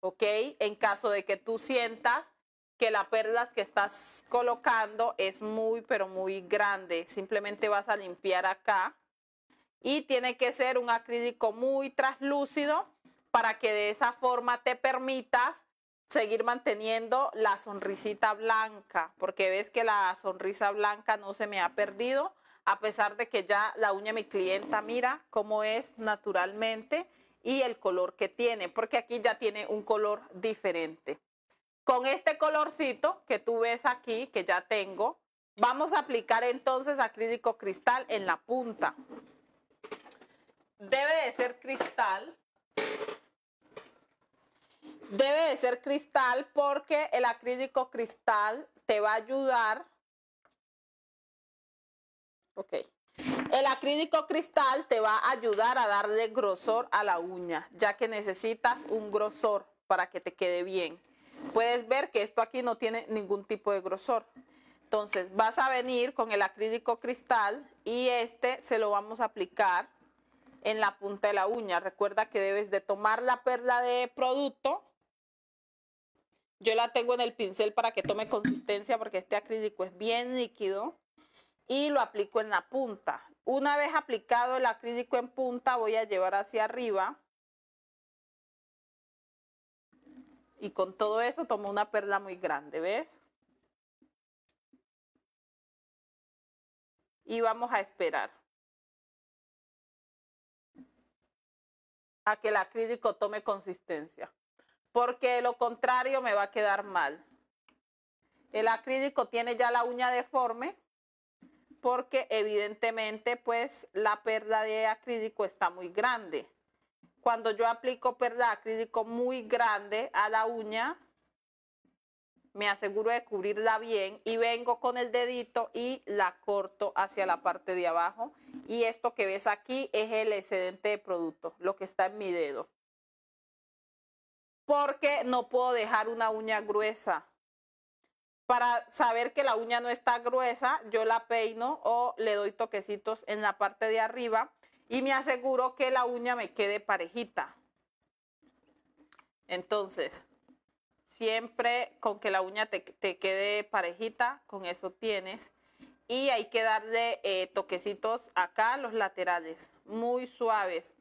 ¿Ok? En caso de que tú sientas que la perla que estás colocando es muy, pero muy grande, simplemente vas a limpiar acá. Y tiene que ser un acrílico muy traslúcido para que de esa forma te permitas seguir manteniendo la sonrisita blanca, porque ves que la sonrisa blanca no se me ha perdido, a pesar de que ya la uña mi clienta mira cómo es naturalmente y el color que tiene, porque aquí ya tiene un color diferente. Con este colorcito que tú ves aquí, que ya tengo, vamos a aplicar entonces acrílico cristal en la punta. Debe de ser cristal Debe de ser cristal porque el acrílico cristal te va a ayudar. Ok. El acrílico cristal te va a ayudar a darle grosor a la uña, ya que necesitas un grosor para que te quede bien. Puedes ver que esto aquí no tiene ningún tipo de grosor. Entonces vas a venir con el acrílico cristal y este se lo vamos a aplicar en la punta de la uña. Recuerda que debes de tomar la perla de producto yo la tengo en el pincel para que tome consistencia porque este acrílico es bien líquido y lo aplico en la punta. Una vez aplicado el acrílico en punta voy a llevar hacia arriba y con todo eso tomo una perla muy grande, ¿ves? Y vamos a esperar a que el acrílico tome consistencia porque lo contrario me va a quedar mal. El acrílico tiene ya la uña deforme porque evidentemente pues la perla de acrílico está muy grande. Cuando yo aplico perla de acrílico muy grande a la uña, me aseguro de cubrirla bien y vengo con el dedito y la corto hacia la parte de abajo. Y esto que ves aquí es el excedente de producto, lo que está en mi dedo porque no puedo dejar una uña gruesa. Para saber que la uña no está gruesa, yo la peino o le doy toquecitos en la parte de arriba y me aseguro que la uña me quede parejita. Entonces, siempre con que la uña te, quede parejita, con eso tienes. Y hay que darle eh, toquecitos acá los laterales, muy suaves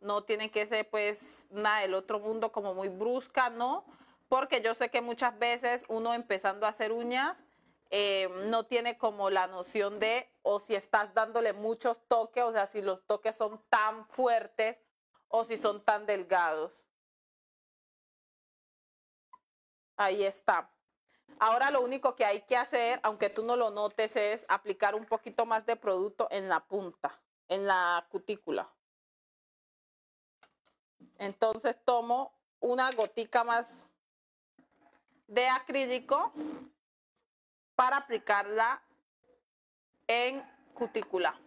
no tiene que ser pues nada del otro mundo como muy brusca, ¿no? Porque yo sé que muchas veces uno empezando a hacer uñas em, no tiene como la noción de o si estás dándole muchos toques, o sea, si los toques son tan fuertes o si son tan delgados. Ahí está. Ahora lo único que hay que hacer, aunque tú no lo notes, es aplicar un poquito más de producto en la punta, en la cutícula. Entonces tomo una gotica más de acrílico para aplicarla en cutícula.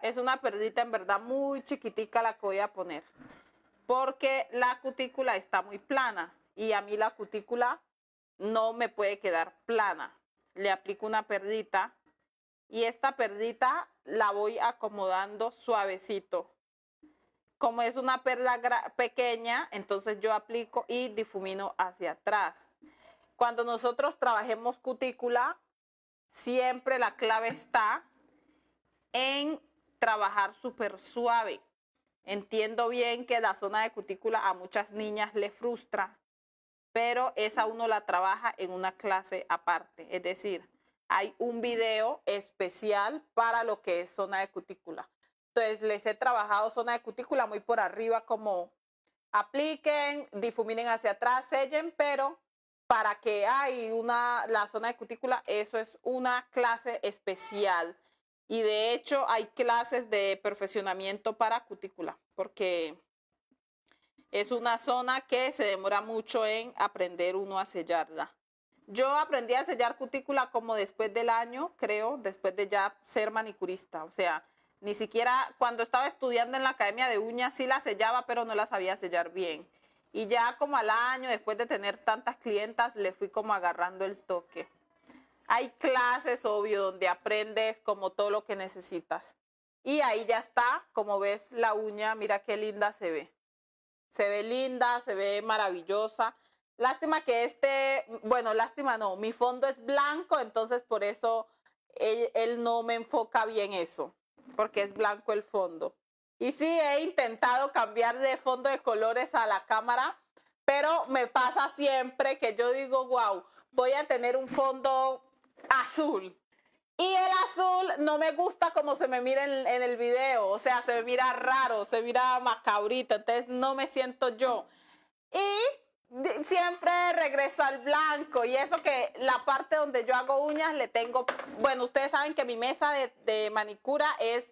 Es una perdita en verdad muy chiquitica la que voy a poner. Porque la cutícula está muy plana. Y a mí la cutícula no me puede quedar plana. Le aplico una perdita y esta perdita la voy acomodando suavecito. Como es una perla pequeña, entonces yo aplico y difumino hacia atrás. Cuando nosotros trabajemos cutícula, siempre la clave está en trabajar súper suave. Entiendo bien que la zona de cutícula a muchas niñas le frustra, pero esa uno la trabaja en una clase aparte. Es decir, hay un video especial para lo que es zona de cutícula. Entonces, les he trabajado zona de cutícula muy por arriba, como apliquen, difuminen hacia atrás, sellen, pero para que hay una, la zona de cutícula, eso es una clase especial. Y de hecho hay clases de perfeccionamiento para cutícula, porque es una zona que se demora mucho en aprender uno a sellarla. Yo aprendí a sellar cutícula como después del año, creo, después de ya ser manicurista. O sea, ni siquiera cuando estaba estudiando en la academia de uñas sí la sellaba, pero no la sabía sellar bien. Y ya como al año, después de tener tantas clientas, le fui como agarrando el toque. Hay clases, obvio, donde aprendes como todo lo que necesitas. Y ahí ya está, como ves la uña, mira qué linda se ve. Se ve linda, se ve maravillosa. Lástima que este, bueno, lástima no, mi fondo es blanco, entonces por eso él, no me enfoca bien eso, porque es blanco el fondo. Y sí, he intentado cambiar de fondo de colores a la cámara, pero me pasa siempre que yo digo, wow, voy a tener un fondo azul. Y el azul no me gusta como se me mira en, el video, o sea, se me mira raro, se mira macabrita, entonces no me siento yo. Y siempre regreso al blanco y eso que la parte donde yo hago uñas le tengo, bueno, ustedes saben que mi mesa de, manicura es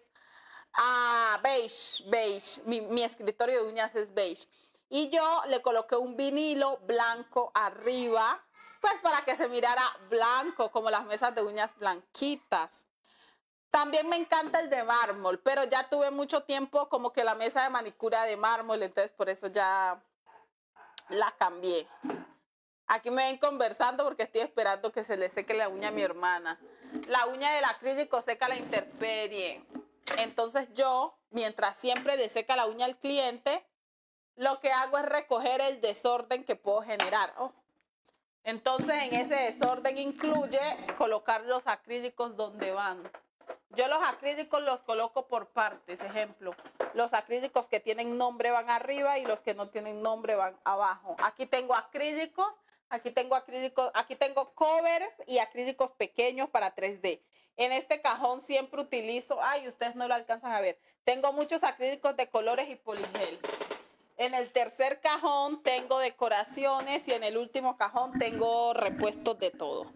ah, beige, beige, mi, mi, escritorio de uñas es beige. Y yo le coloqué un vinilo blanco arriba, pues para que se mirara blanco, como las mesas de uñas blanquitas. También me encanta el de mármol, pero ya tuve mucho tiempo como que la mesa de manicura de mármol, entonces por eso ya la cambié. Aquí me ven conversando porque estoy esperando que se le seque la uña a mi hermana. La uña del acrílico seca la interperie. Entonces yo, mientras siempre le seca la uña al cliente, lo que hago es recoger el desorden que puedo generar. Oh. Entonces en ese desorden incluye colocar los acrílicos donde van. Yo los acrílicos los coloco por partes, ejemplo. Los acrílicos que tienen nombre van arriba y los que no tienen nombre van abajo. Aquí tengo acrílicos, aquí tengo acrílicos, aquí tengo covers y acrílicos pequeños para 3D. En este cajón siempre utilizo, ay, ustedes no lo alcanzan a ver. Tengo muchos acrílicos de colores y poligel. En el tercer cajón tengo decoraciones y en el último cajón tengo repuestos de todo.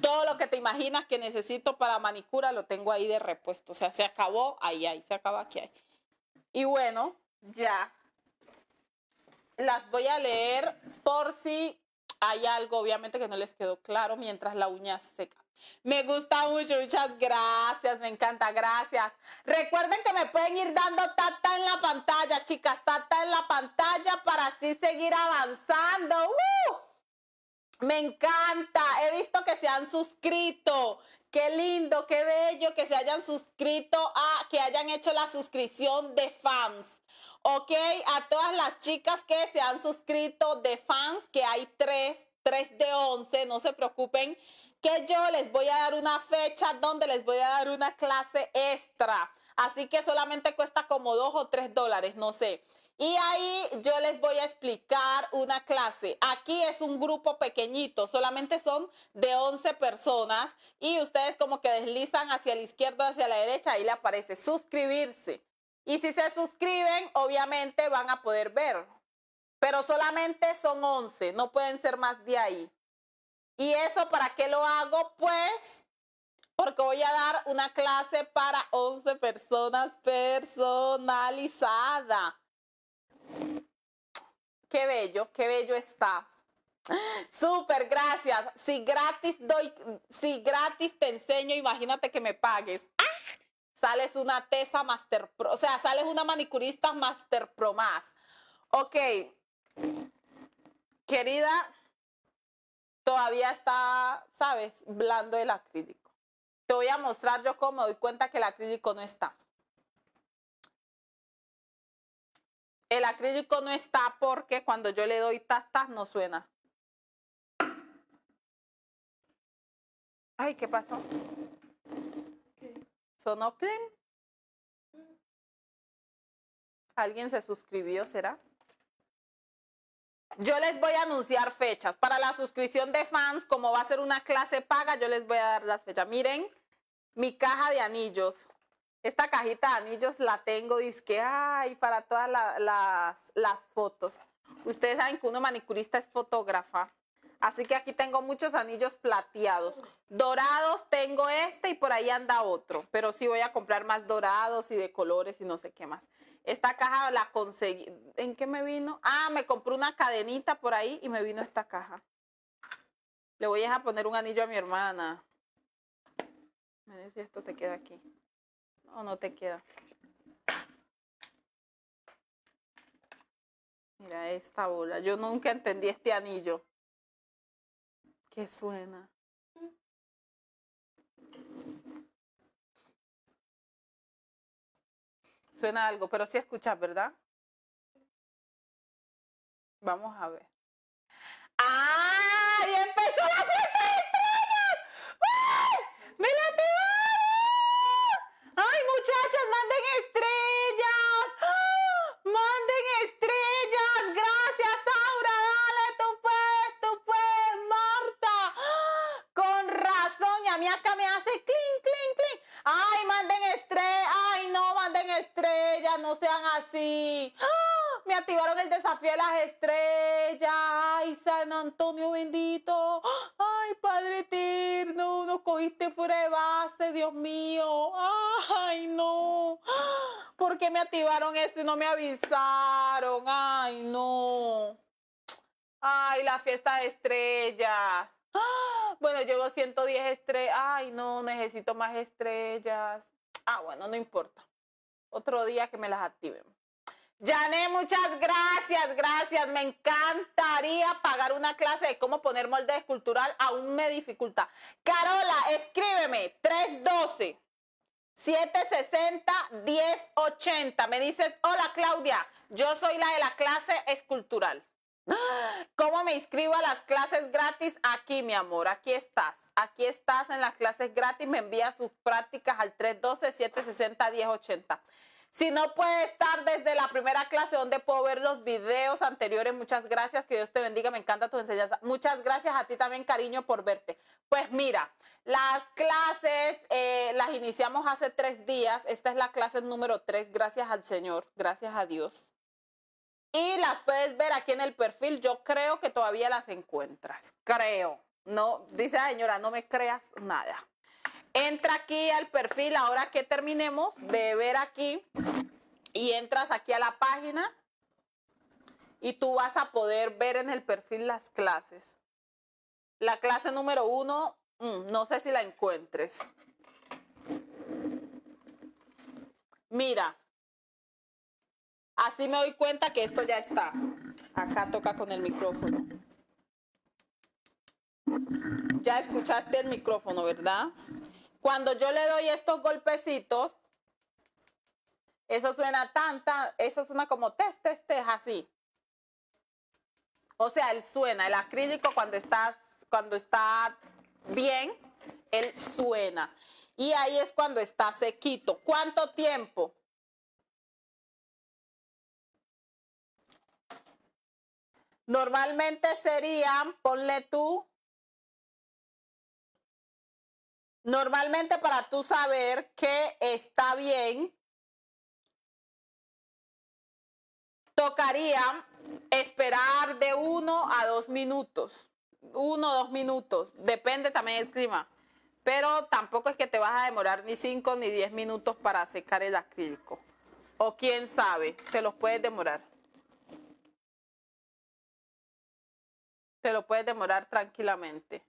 Todo lo que te imaginas que necesito para manicura lo tengo ahí de repuesto. O sea, se acabó ahí, ahí, se acaba aquí, Y bueno, ya. Las voy a leer por si hay algo, obviamente, que no les quedó claro mientras la uña seca. Me gusta mucho, muchas gracias, me encanta, gracias. Recuerden que me pueden ir dando tata en la pantalla, chicas, tata en la pantalla para así seguir avanzando. ¡Uh! Me encanta, he visto que se han suscrito. Qué lindo, qué bello que se hayan suscrito a, que hayan hecho la suscripción de fans. Ok, a todas las chicas que se han suscrito de fans, que hay tres, tres de once, no se preocupen que yo les voy a dar una fecha donde les voy a dar una clase extra. Así que solamente cuesta como dos o tres dólares, no sé. Y ahí yo les voy a explicar una clase. Aquí es un grupo pequeñito, solamente son de 11 personas y ustedes como que deslizan hacia la izquierda, hacia la derecha, ahí le aparece suscribirse. Y si se suscriben, obviamente van a poder ver. Pero solamente son 11, no pueden ser más de ahí. ¿Y eso para qué lo hago? Pues porque voy a dar una clase para 11 personas personalizada. Qué bello, qué bello está. Super, gracias. Si gratis doy, si gratis te enseño, imagínate que me pagues. ¡Ah! Sales una tesa Master Pro, o sea, sales una manicurista Master Pro más. Ok. Querida, todavía está, ¿sabes? Blando el acrílico. Te voy a mostrar yo cómo doy cuenta que el acrílico no está. El acrílico no está porque cuando yo le doy tastas no suena. Ay, ¿qué pasó? ¿Sonó clic. ¿Alguien se suscribió, será? Yo les voy a anunciar fechas. Para la suscripción de fans, como va a ser una clase paga, yo les voy a dar las fechas. Miren, mi caja de anillos. Esta cajita de anillos la tengo, disque, y para todas las, las fotos. Ustedes saben que uno manicurista es fotógrafa. Así que aquí tengo muchos anillos plateados. Dorados tengo este y por ahí anda otro. Pero sí voy a comprar más dorados y de colores y no sé qué más esta caja la conseguí. ¿En qué me vino? Ah, me compré una cadenita por ahí y me vino esta caja. Le voy a poner un anillo a mi hermana. Me si esto te queda aquí. o no te queda. Mira esta bola. Yo nunca entendí este anillo. qué suena. Suena algo, pero sí escuchas, ¿verdad? Vamos a ver. Ay, empezó la fiesta de estrellas! ¡Me la pegaron! ¡Ay, muchachos, manden estrellas! ¡Ah! ¡Manden estrellas! ¡Gracias, Aura! ¡Dale, tú puedes, tú puedes, Marta! ¡Ah! Con razón, y a mí acá me hace clink, clink, clink. ¡Ay, manden estrellas! estrellas, no sean así. ¡Ah! Me activaron el desafío de las estrellas. Ay, San Antonio bendito. Ay, Padre eterno, nos cogiste fuera de base, Dios mío. Ay, no. ¿Por qué me activaron eso y no me avisaron? Ay, no. Ay, la fiesta de estrellas. ¡Ah! Bueno, llevo 110 estrellas. Ay, no, necesito más estrellas. Ah, bueno, no importa otro día que me las activen. Jané, muchas gracias, gracias. Me encantaría pagar una clase de cómo poner molde escultural. Aún me dificulta. Carola, escríbeme 312 760 1080. Me dices, hola Claudia, yo soy la de la clase escultural. ¿Cómo me inscribo a las clases gratis? Aquí, mi amor, aquí estás. Aquí estás en las clases gratis. Me envía sus prácticas al 312-760-1080. Si no puede estar desde la primera clase, donde puedo ver los videos anteriores, muchas gracias, que Dios te bendiga, me encanta tu enseñanza. Muchas gracias a ti también, cariño, por verte. Pues mira, las clases eh, las iniciamos hace tres días, esta es la clase número tres, gracias al Señor, gracias a Dios y las puedes ver aquí en el perfil. Yo creo que todavía las encuentras. Creo. No, dice la señora, no me creas nada. Entra aquí al perfil ahora que terminemos de ver aquí y entras aquí a la página y tú vas a poder ver en el perfil las clases. La clase número uno, mm, no sé si la encuentres. Mira, Así me doy cuenta que esto ya está. Acá toca con el micrófono. Ya escuchaste el micrófono, ¿verdad? Cuando yo le doy estos golpecitos, eso suena tanta eso suena como test, test, test, así. O sea, él suena, el acrílico cuando, estás, cuando está bien, él suena. Y ahí es cuando está sequito. ¿Cuánto tiempo? Normalmente serían, ponle tú, normalmente para tú saber que está bien, tocaría esperar de uno a dos minutos. Uno o dos minutos, depende también del clima. Pero tampoco es que te vas a demorar ni cinco ni diez minutos para secar el acrílico. O quién sabe, se los puedes demorar. te lo puedes demorar tranquilamente.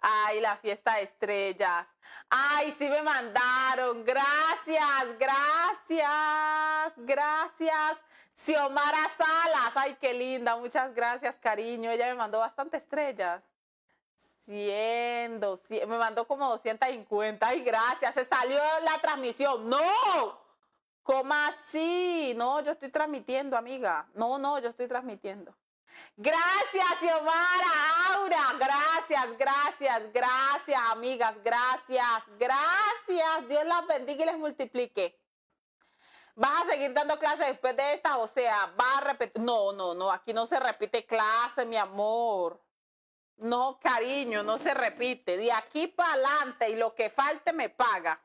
Ay, la fiesta de estrellas. Ay, sí me mandaron. Gracias, gracias, gracias. Xiomara Salas. Ay, qué linda. Muchas gracias, cariño. Ella me mandó bastante estrellas. 100, me mandó como 250. Ay, gracias. Se salió la transmisión. No. ¿Cómo así? No, yo estoy transmitiendo, amiga. No, no, yo estoy transmitiendo. Gracias, Xiomara, Aura, gracias, gracias, gracias, amigas, gracias, gracias. Dios las bendiga y les multiplique. ¿Vas a seguir dando clases después de estas? O sea, va a repetir. No, no, no, aquí no se repite clase, mi amor. No, cariño, no se repite. De aquí para adelante y lo que falte me paga.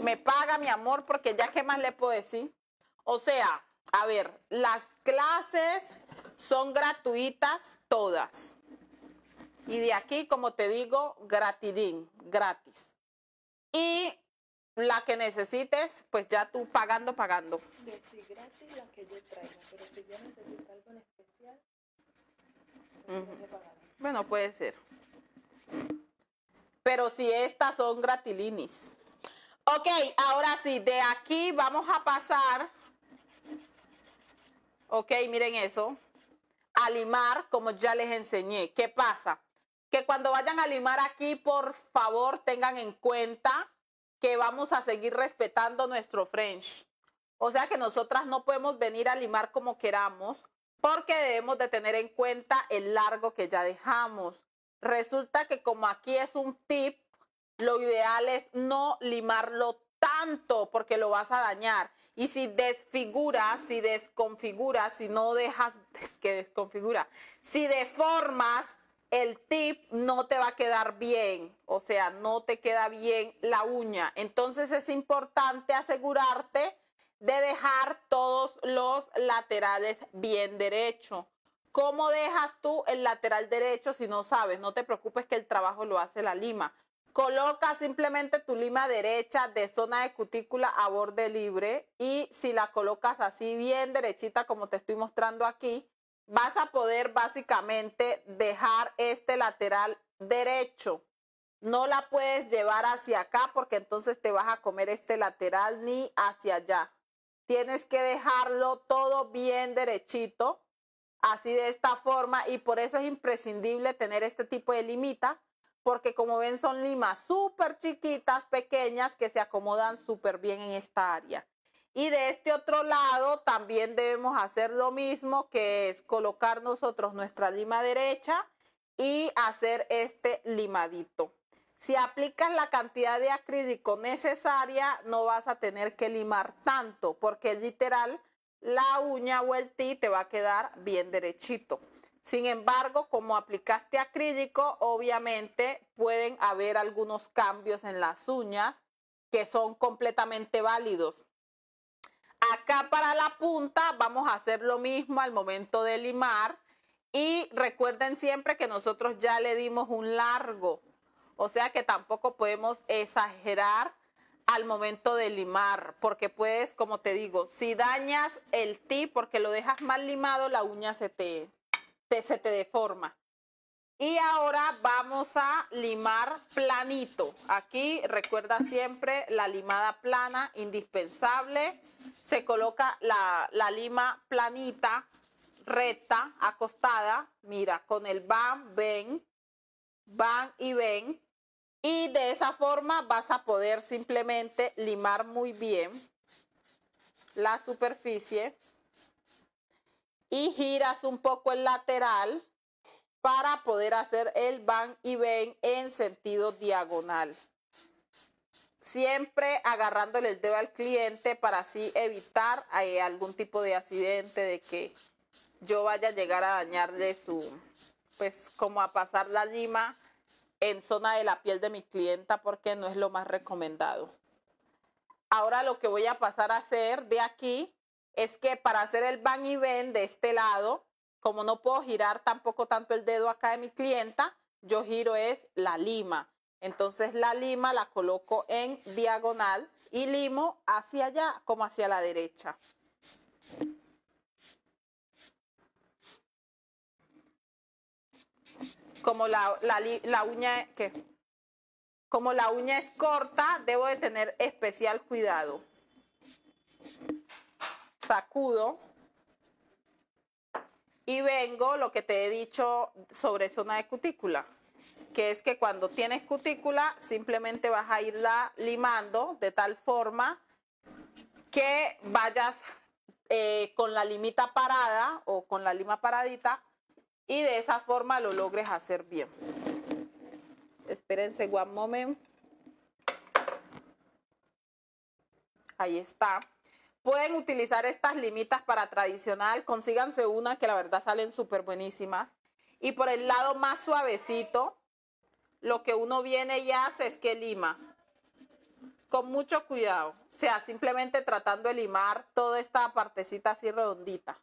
Me paga, mi amor, porque ya qué más le puedo decir. O sea, a ver, las clases son gratuitas todas. Y de aquí, como te digo, gratidín, gratis. Y la que necesites, pues ya tú pagando, pagando. pero si pues bueno, puede ser. Pero si estas son gratilinis. Ok, ahora sí, de aquí vamos a pasar. Ok, miren eso a limar, como ya les enseñé. ¿Qué pasa? Que cuando vayan a limar aquí, por favor, tengan en cuenta que vamos a seguir respetando nuestro French. O sea que nosotras no podemos venir a limar como queramos porque debemos de tener en cuenta el largo que ya dejamos. Resulta que como aquí es un tip, lo ideal es no limarlo tanto porque lo vas a dañar. Y si desfiguras, si desconfiguras, si no dejas, [LAUGHS] es que desconfigura, si deformas, el tip no te va a quedar bien, o sea, no te queda bien la uña. Entonces es importante asegurarte de dejar todos los laterales bien derecho. ¿Cómo dejas tú el lateral derecho si no sabes? No te preocupes que el trabajo lo hace la lima. Coloca simplemente tu lima derecha de zona de cutícula a borde libre y si la colocas así bien derechita como te estoy mostrando aquí, vas a poder básicamente dejar este lateral derecho. No la puedes llevar hacia acá porque entonces te vas a comer este lateral ni hacia allá. Tienes que dejarlo todo bien derechito, así de esta forma y por eso es imprescindible tener este tipo de limita, porque como ven son limas súper chiquitas, pequeñas, que se acomodan súper bien en esta área. Y de este otro lado también debemos hacer lo mismo, que es colocar nosotros nuestra lima derecha y hacer este limadito. Si aplicas la cantidad de acrílico necesaria, no vas a tener que limar tanto, porque literal la uña o el ti te va a quedar bien derechito. Sin embargo, como aplicaste acrílico, obviamente pueden haber algunos cambios en las uñas que son completamente válidos. Acá para la punta vamos a hacer lo mismo al momento de limar y recuerden siempre que nosotros ya le dimos un largo, o sea que tampoco podemos exagerar al momento de limar, porque puedes, como te digo, si dañas el tip porque lo dejas mal limado, la uña se te, se te deforma. Y ahora vamos a limar planito. Aquí recuerda siempre la limada plana, indispensable. Se coloca la, la lima planita, recta, acostada. Mira, con el van, ven, van y ven. Y de esa forma vas a poder simplemente limar muy bien la superficie y giras un poco el lateral para poder hacer el van y ven en sentido diagonal. Siempre agarrándole el dedo al cliente para así evitar eh, algún tipo de accidente, de que yo vaya a llegar a dañarle su, pues como a pasar la lima en zona de la piel de mi clienta porque no es lo más recomendado. Ahora lo que voy a pasar a hacer de aquí es que para hacer el van y ven de este lado, como no puedo girar tampoco tanto el dedo acá de mi clienta, yo giro es la lima. Entonces la lima la coloco en diagonal y limo hacia allá como hacia la derecha. Como la, la uña que como la uña es corta, debo de tener especial cuidado sacudo y vengo lo que te he dicho sobre zona de cutícula, que es que cuando tienes cutícula simplemente vas a irla limando de tal forma que vayas eh, con la limita parada o con la lima paradita y de esa forma lo logres hacer bien. Espérense one moment. Ahí está. Pueden utilizar estas limitas para tradicional, consíganse una que la verdad salen súper buenísimas. Y por el lado más suavecito, lo que uno viene y hace es que lima con mucho cuidado. O sea, simplemente tratando de limar toda esta partecita así redondita.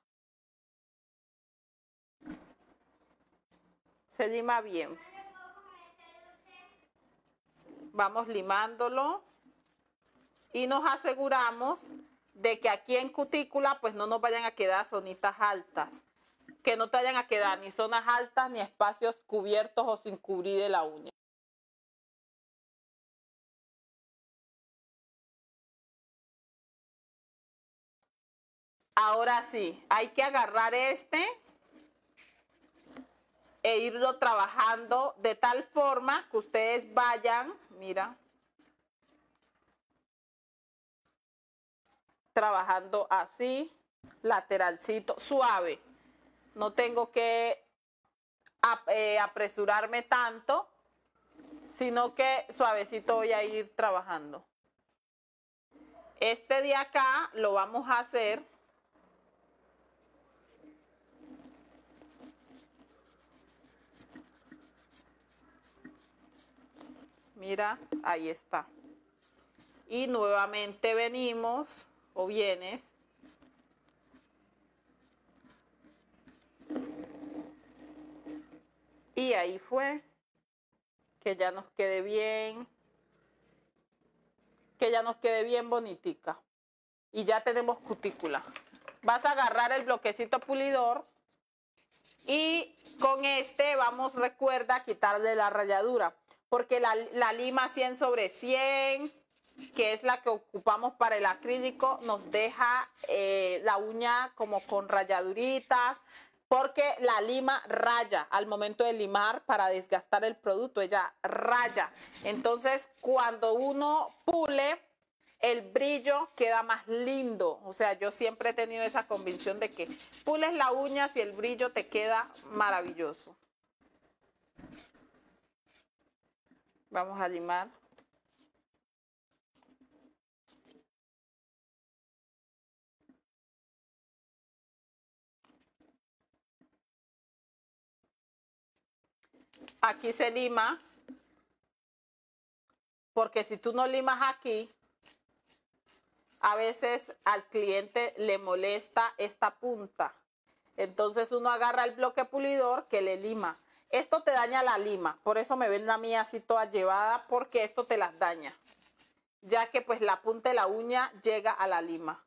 Se lima bien. Vamos limándolo y nos aseguramos de que aquí en cutícula pues no nos vayan a quedar zonitas altas, que no te vayan a quedar ni zonas altas ni espacios cubiertos o sin cubrir de la uña. Ahora sí, hay que agarrar este e irlo trabajando de tal forma que ustedes vayan, mira, trabajando así, lateralcito, suave. No tengo que eh, apresurarme tanto, sino que suavecito voy a ir trabajando. Este de acá lo vamos a hacer Mira, ahí está. Y nuevamente venimos o bienes y ahí fue que ya nos quede bien que ya nos quede bien bonitica y ya tenemos cutícula vas a agarrar el bloquecito pulidor y con este vamos recuerda quitarle la rayadura porque la, la lima 100 sobre 100 que es la que ocupamos para el acrílico, nos deja eh, la uña como con rayaduritas, porque la lima raya al momento de limar para desgastar el producto, ella raya. Entonces, cuando uno pule, el brillo queda más lindo. O sea, yo siempre he tenido esa convicción de que pules la uña si el brillo te queda maravilloso. Vamos a limar. Aquí se lima. Porque si tú no limas aquí, a veces al cliente le molesta esta punta. Entonces uno agarra el bloque pulidor que le lima. Esto te daña la lima, por eso me ven la mía así toda llevada, porque esto te las daña. Ya que pues la punta de la uña llega a la lima.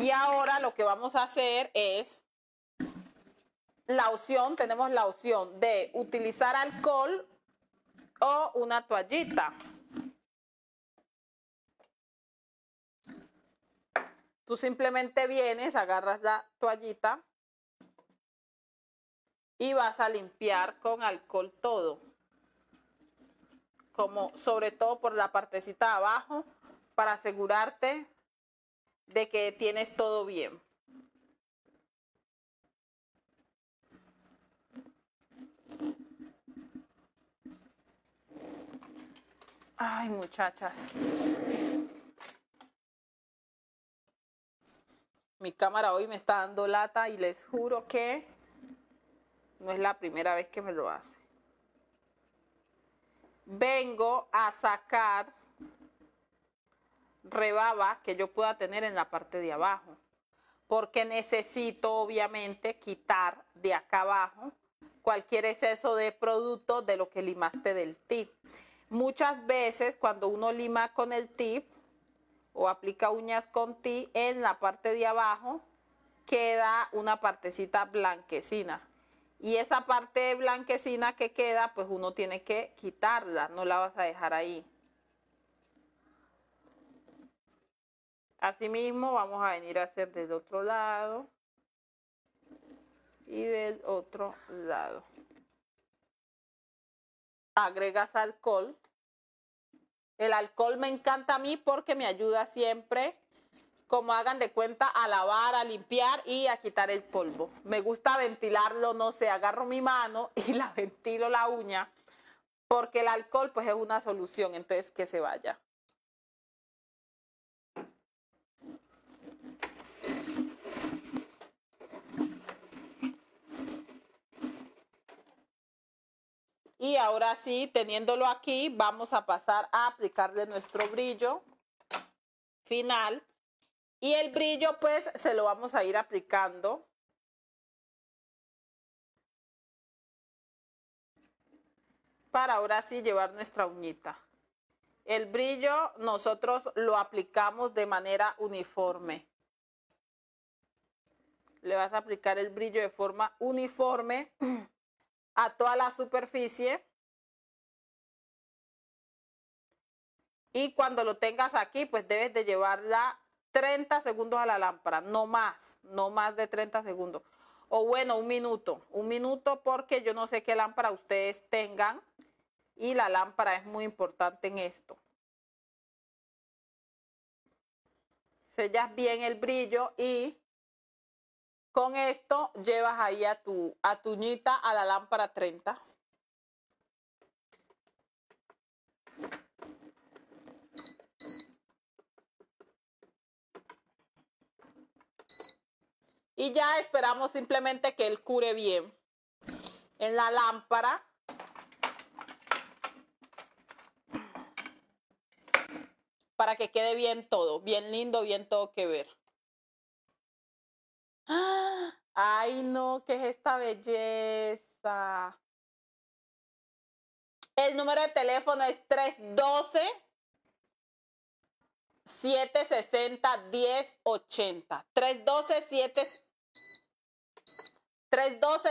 Y ahora lo que vamos a hacer es la opción, tenemos la opción de utilizar alcohol o una toallita. Tú simplemente vienes, agarras la toallita y vas a limpiar con alcohol todo. Como sobre todo por la partecita de abajo para asegurarte de que tienes todo bien. Ay, muchachas. Mi cámara hoy me está dando lata y les juro que no es la primera vez que me lo hace. Vengo a sacar rebaba que yo pueda tener en la parte de abajo. Porque necesito obviamente quitar de acá abajo cualquier exceso de producto de lo que limaste del tip. Muchas veces cuando uno lima con el tip o aplica uñas con ti en la parte de abajo queda una partecita blanquecina. Y esa parte blanquecina que queda, pues uno tiene que quitarla, no la vas a dejar ahí. Asimismo, vamos a venir a hacer del otro lado y del otro lado. Agregas alcohol el alcohol me encanta a mí porque me ayuda siempre, como hagan de cuenta, a lavar, a limpiar y a quitar el polvo. Me gusta ventilarlo, no sé, agarro mi mano [LAUGHS] y la ventilo la uña, porque el alcohol pues es una solución, entonces que se vaya. Y ahora sí, teniéndolo aquí, vamos a pasar a aplicarle nuestro brillo final. Y el brillo pues se lo vamos a ir aplicando. Para ahora sí llevar nuestra uñita. El brillo nosotros lo aplicamos de manera uniforme. Le vas a aplicar el brillo de forma uniforme [CLEARS THROAT] a toda la superficie. Y cuando lo tengas aquí, pues debes de llevarla 30 segundos a la lámpara, no más, no más de 30 segundos. O bueno, un minuto, un minuto porque yo no sé qué lámpara ustedes tengan y la lámpara es muy importante en esto. Sellas bien el brillo y con esto llevas ahí a tu, a tuñita a la lámpara 30. Y ya esperamos simplemente que él cure bien. En la lámpara. Para que quede bien todo, bien lindo, bien todo que ver. Ay, no, ¿qué es esta belleza? El número de teléfono es 312 760 1080. 312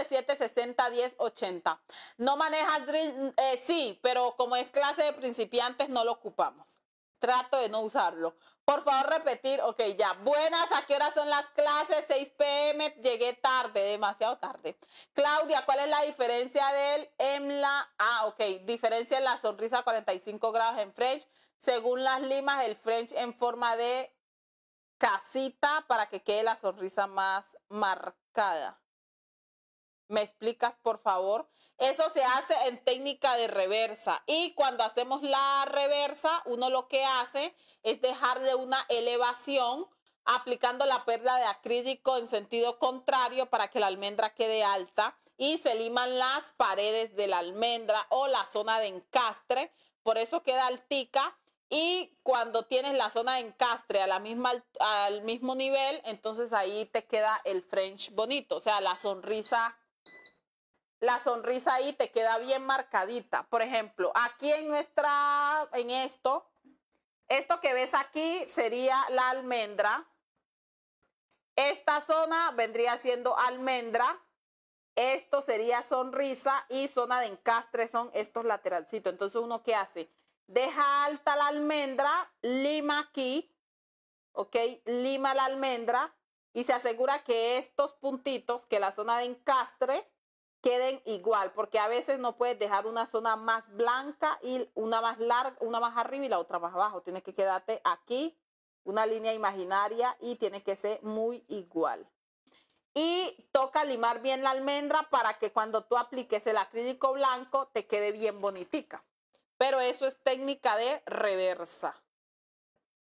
760 1080 No manejas mm, eh, sí, pero como es clase de principiantes no lo ocupamos. Trato de no usarlo. Por favor, repetir. Ok, ya. Buenas, ¿a qué hora son las clases? 6 pm. Llegué tarde, demasiado tarde. Claudia, ¿cuál es la diferencia del EMLA? Ah, ok. Diferencia en la sonrisa 45 grados en French. Según las limas, el French en forma de casita para que quede la sonrisa más marcada. ¿Me explicas, por favor? Eso se hace en técnica de reversa. Y cuando hacemos la reversa, uno lo que hace es dejarle una elevación aplicando la perla de acrílico en sentido contrario para que la almendra quede alta y se liman las paredes de la almendra o la zona de encastre, por eso queda altica y cuando tienes la zona de encastre a la misma, al mismo nivel, entonces ahí te queda el French bonito, o sea, la sonrisa la sonrisa ahí te queda bien marcadita. Por ejemplo, aquí en nuestra en esto esto que ves aquí sería la almendra. Esta zona vendría siendo almendra. Esto sería sonrisa y zona de encastre son estos lateralcitos. Entonces, ¿uno qué hace? Deja alta la almendra, lima aquí, ¿ok? Lima la almendra y se asegura que estos puntitos, que la zona de encastre, queden igual, porque a veces no puedes dejar una zona más blanca y una más larga, una más arriba y la otra más abajo. Tienes que quedarte aquí, una línea imaginaria y tiene que ser muy igual. Y toca limar bien la almendra para que cuando tú apliques el acrílico blanco te quede bien bonitica. Pero eso es técnica de reversa.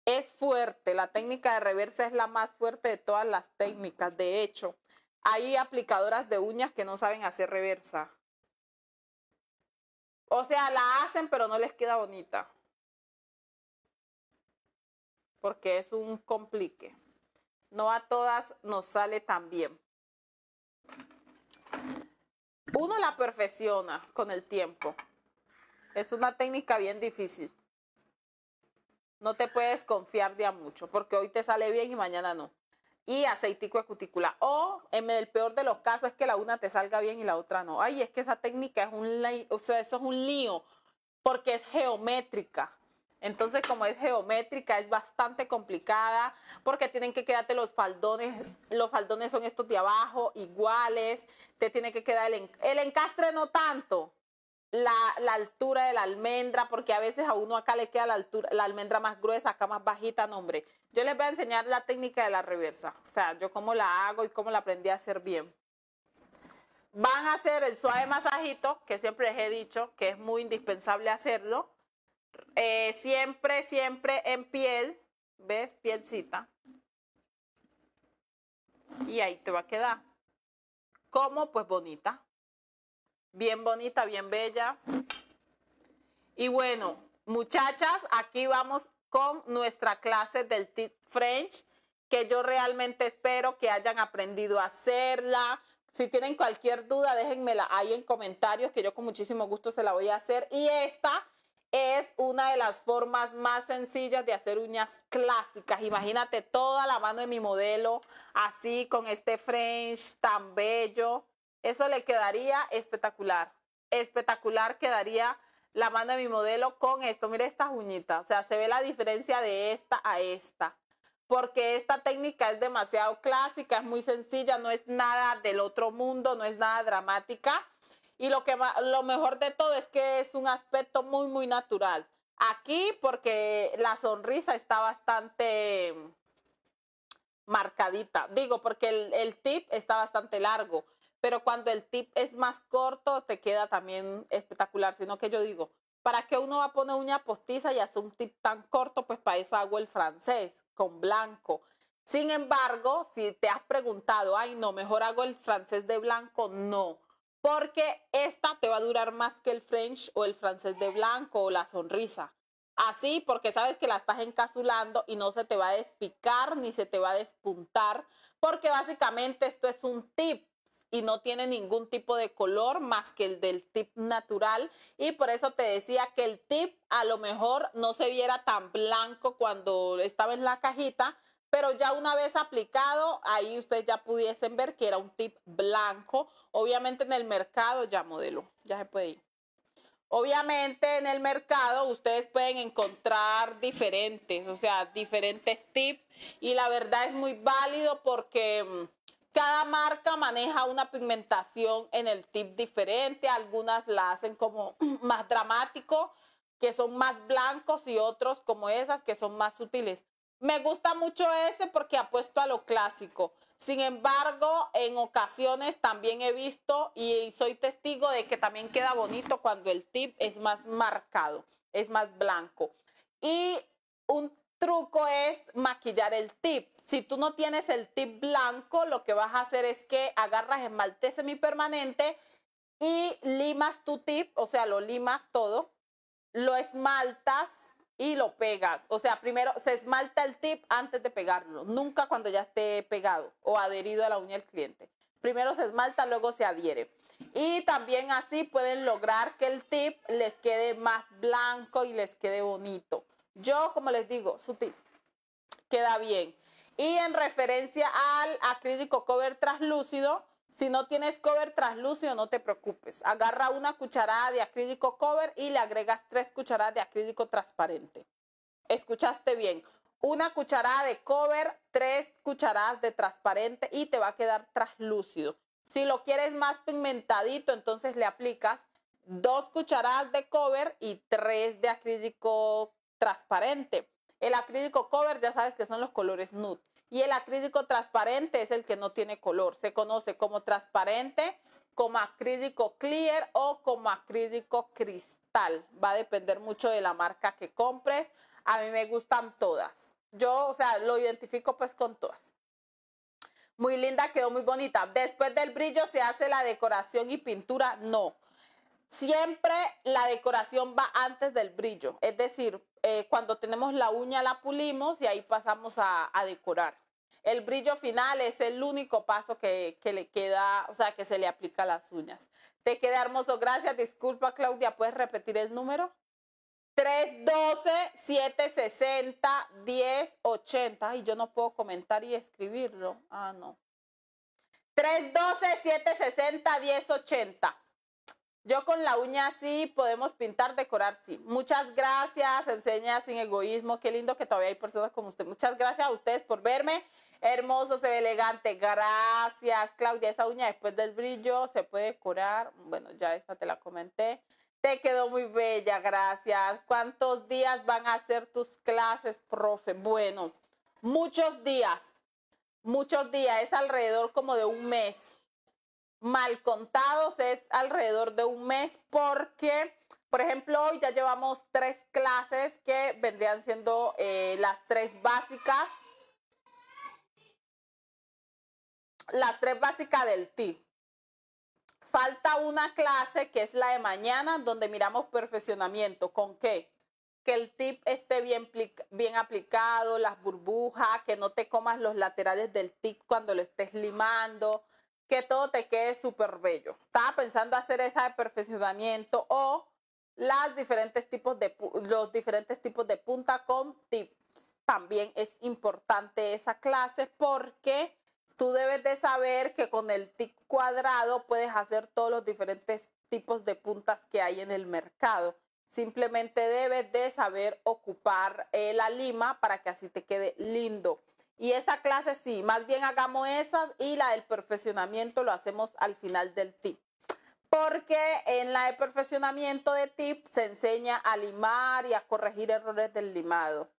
Es fuerte, la técnica de reversa es la más fuerte de todas las técnicas, de hecho hay aplicadoras de uñas que no saben hacer reversa. O sea, la hacen pero no les queda bonita. Porque es un complique. No a todas nos sale tan bien. Uno la perfecciona con el tiempo. Es una técnica bien difícil. No te puedes confiar de a mucho porque hoy te sale bien y mañana no y aceitico de cutícula. O en el peor de los casos es que la una te salga bien y la otra no. Ay, es que esa técnica es un, o sea, eso es un lío porque es geométrica. Entonces, como es geométrica, es bastante complicada porque tienen que quedarte los faldones. Los faldones son estos de abajo, iguales. Te tiene que quedar el, el encastre, no tanto. La, la, altura de la almendra, porque a veces a uno acá le queda la altura, la almendra más gruesa, acá más bajita, nombre hombre. Yo les voy a enseñar la técnica de la reversa, o sea, yo cómo la hago y cómo la aprendí a hacer bien. Van a hacer el suave masajito, que siempre les he dicho que es muy indispensable hacerlo. Eh, siempre, siempre en piel, ¿ves? Pielcita. Y ahí te va a quedar. ¿Cómo? Pues bonita. Bien bonita, bien bella. Y bueno, muchachas, aquí vamos con nuestra clase del tip French, que yo realmente espero que hayan aprendido a hacerla. Si tienen cualquier duda, déjenmela ahí en comentarios, que yo con muchísimo gusto se la voy a hacer. Y esta es una de las formas más sencillas de hacer uñas clásicas. Imagínate toda la mano de mi modelo, así con este French tan bello. Eso le quedaría espectacular. Espectacular quedaría la mano de mi modelo con esto. mira estas uñitas, o sea, se ve la diferencia de esta a esta. Porque esta técnica es demasiado clásica, es muy sencilla, no es nada del otro mundo, no es nada dramática. Y lo, que, lo mejor de todo es que es un aspecto muy, muy natural. Aquí porque la sonrisa está bastante marcadita. Digo, porque el tip está bastante largo pero cuando el tip es más corto te queda también espectacular, sino que yo digo, ¿para qué uno va a poner uña postiza y hace un tip tan corto? Pues para eso hago el francés con blanco. Sin embargo, si te has preguntado, ay no, mejor hago el francés de blanco, no, porque esta te va a durar más que el French o el francés de blanco o la sonrisa. Así, porque sabes que la estás encasulando y no se te va a despicar ni se te va a despuntar, porque básicamente esto es un tip y no tiene ningún tipo de color más que el del tip natural. Y por eso te decía que el tip a lo mejor no se viera tan blanco cuando estaba en la cajita, pero ya una vez aplicado, ahí ustedes ya pudiesen ver que era un tip blanco. Obviamente en el mercado, ya modelo, ya se puede ir. Obviamente en el mercado ustedes pueden encontrar diferentes, o sea, diferentes tips y la verdad es muy válido porque mm, cada marca maneja una pigmentación en el tip diferente, algunas la hacen como [CLEARS THROAT] más dramático, que son más blancos y otros como esas que son más sutiles. Me gusta mucho ese porque apuesto a lo clásico. Sin embargo, en ocasiones también he visto y soy testigo de que también queda bonito cuando el tip es más marcado, es más blanco. Y un truco es maquillar el tip. Si tú no tienes el tip blanco, lo que vas a hacer es que agarras esmalte semipermanente y limas tu tip, o sea, lo limas todo, lo esmaltas y lo pegas. O sea, primero se esmalta el tip antes de pegarlo, nunca cuando ya esté pegado o adherido a la uña del cliente. Primero se esmalta, luego se adhiere. Y también así pueden lograr que el tip les quede más blanco y les quede bonito. Yo, como les digo, sutil, queda bien. Y en referencia al acrílico cover traslúcido, si no tienes cover traslúcido no te preocupes. Agarra una cucharada de acrílico cover y le agregas tres cucharadas de acrílico transparente. Escuchaste bien. Una cucharada de cover, tres cucharadas de transparente y te va a quedar traslúcido. Si lo quieres más pigmentadito, entonces le aplicas dos cucharadas de cover y tres de acrílico transparente. El acrílico cover ya sabes que son los colores nude. Y el acrílico transparente es el que no tiene color. Se conoce como transparente, como acrílico clear o como acrílico cristal. Va a depender mucho de la marca que compres. A mí me gustan todas. Yo, o sea, lo identifico pues con todas. Muy linda, quedó muy bonita. Después del brillo se hace la decoración y pintura. No. Siempre la decoración va antes del brillo. Es decir, eh, cuando tenemos la uña la pulimos y ahí pasamos a, decorar. El brillo final es el único paso que, le queda, o sea, que se le aplica a las uñas. Te queda hermoso, gracias. Disculpa Claudia, ¿puedes repetir el número? 312-760-1080. y yo no puedo comentar y escribirlo. Ah, no. 312-760-1080. Yo con la uña sí, podemos pintar, decorar sí. Muchas gracias, enseña sin egoísmo. Qué lindo que todavía hay personas como usted. Muchas gracias a ustedes por verme. Hermoso, se ve elegante. Gracias, Claudia. Esa uña después del brillo se puede decorar. Bueno, ya esta te la comenté. Te quedó muy bella, gracias. ¿Cuántos días van a ser tus clases, profe? Bueno, muchos días. Muchos días. Es alrededor como de un mes mal contados es alrededor de un mes porque, por ejemplo, hoy ya llevamos tres clases que vendrían siendo eh, las tres básicas. Las tres básicas del tip. Falta una clase que es la de mañana, donde miramos perfeccionamiento. ¿Con qué? que el tip esté bien, bien, aplicado, las burbujas, que no te comas los laterales del tip cuando lo estés limando, que todo te quede súper bello. Estaba pensando hacer esa de perfeccionamiento o las diferentes tipos de, los diferentes tipos de punta con tips. También es importante esa clase porque tú debes de saber que con el tip cuadrado puedes hacer todos los diferentes tipos de puntas que hay en el mercado. Simplemente debes de saber ocupar eh, la lima para que así te quede lindo. Y esa clase sí, más bien hagamos esas y la del perfeccionamiento lo hacemos al final del tip. Porque en la de perfeccionamiento de tip se enseña a limar y a corregir errores del limado.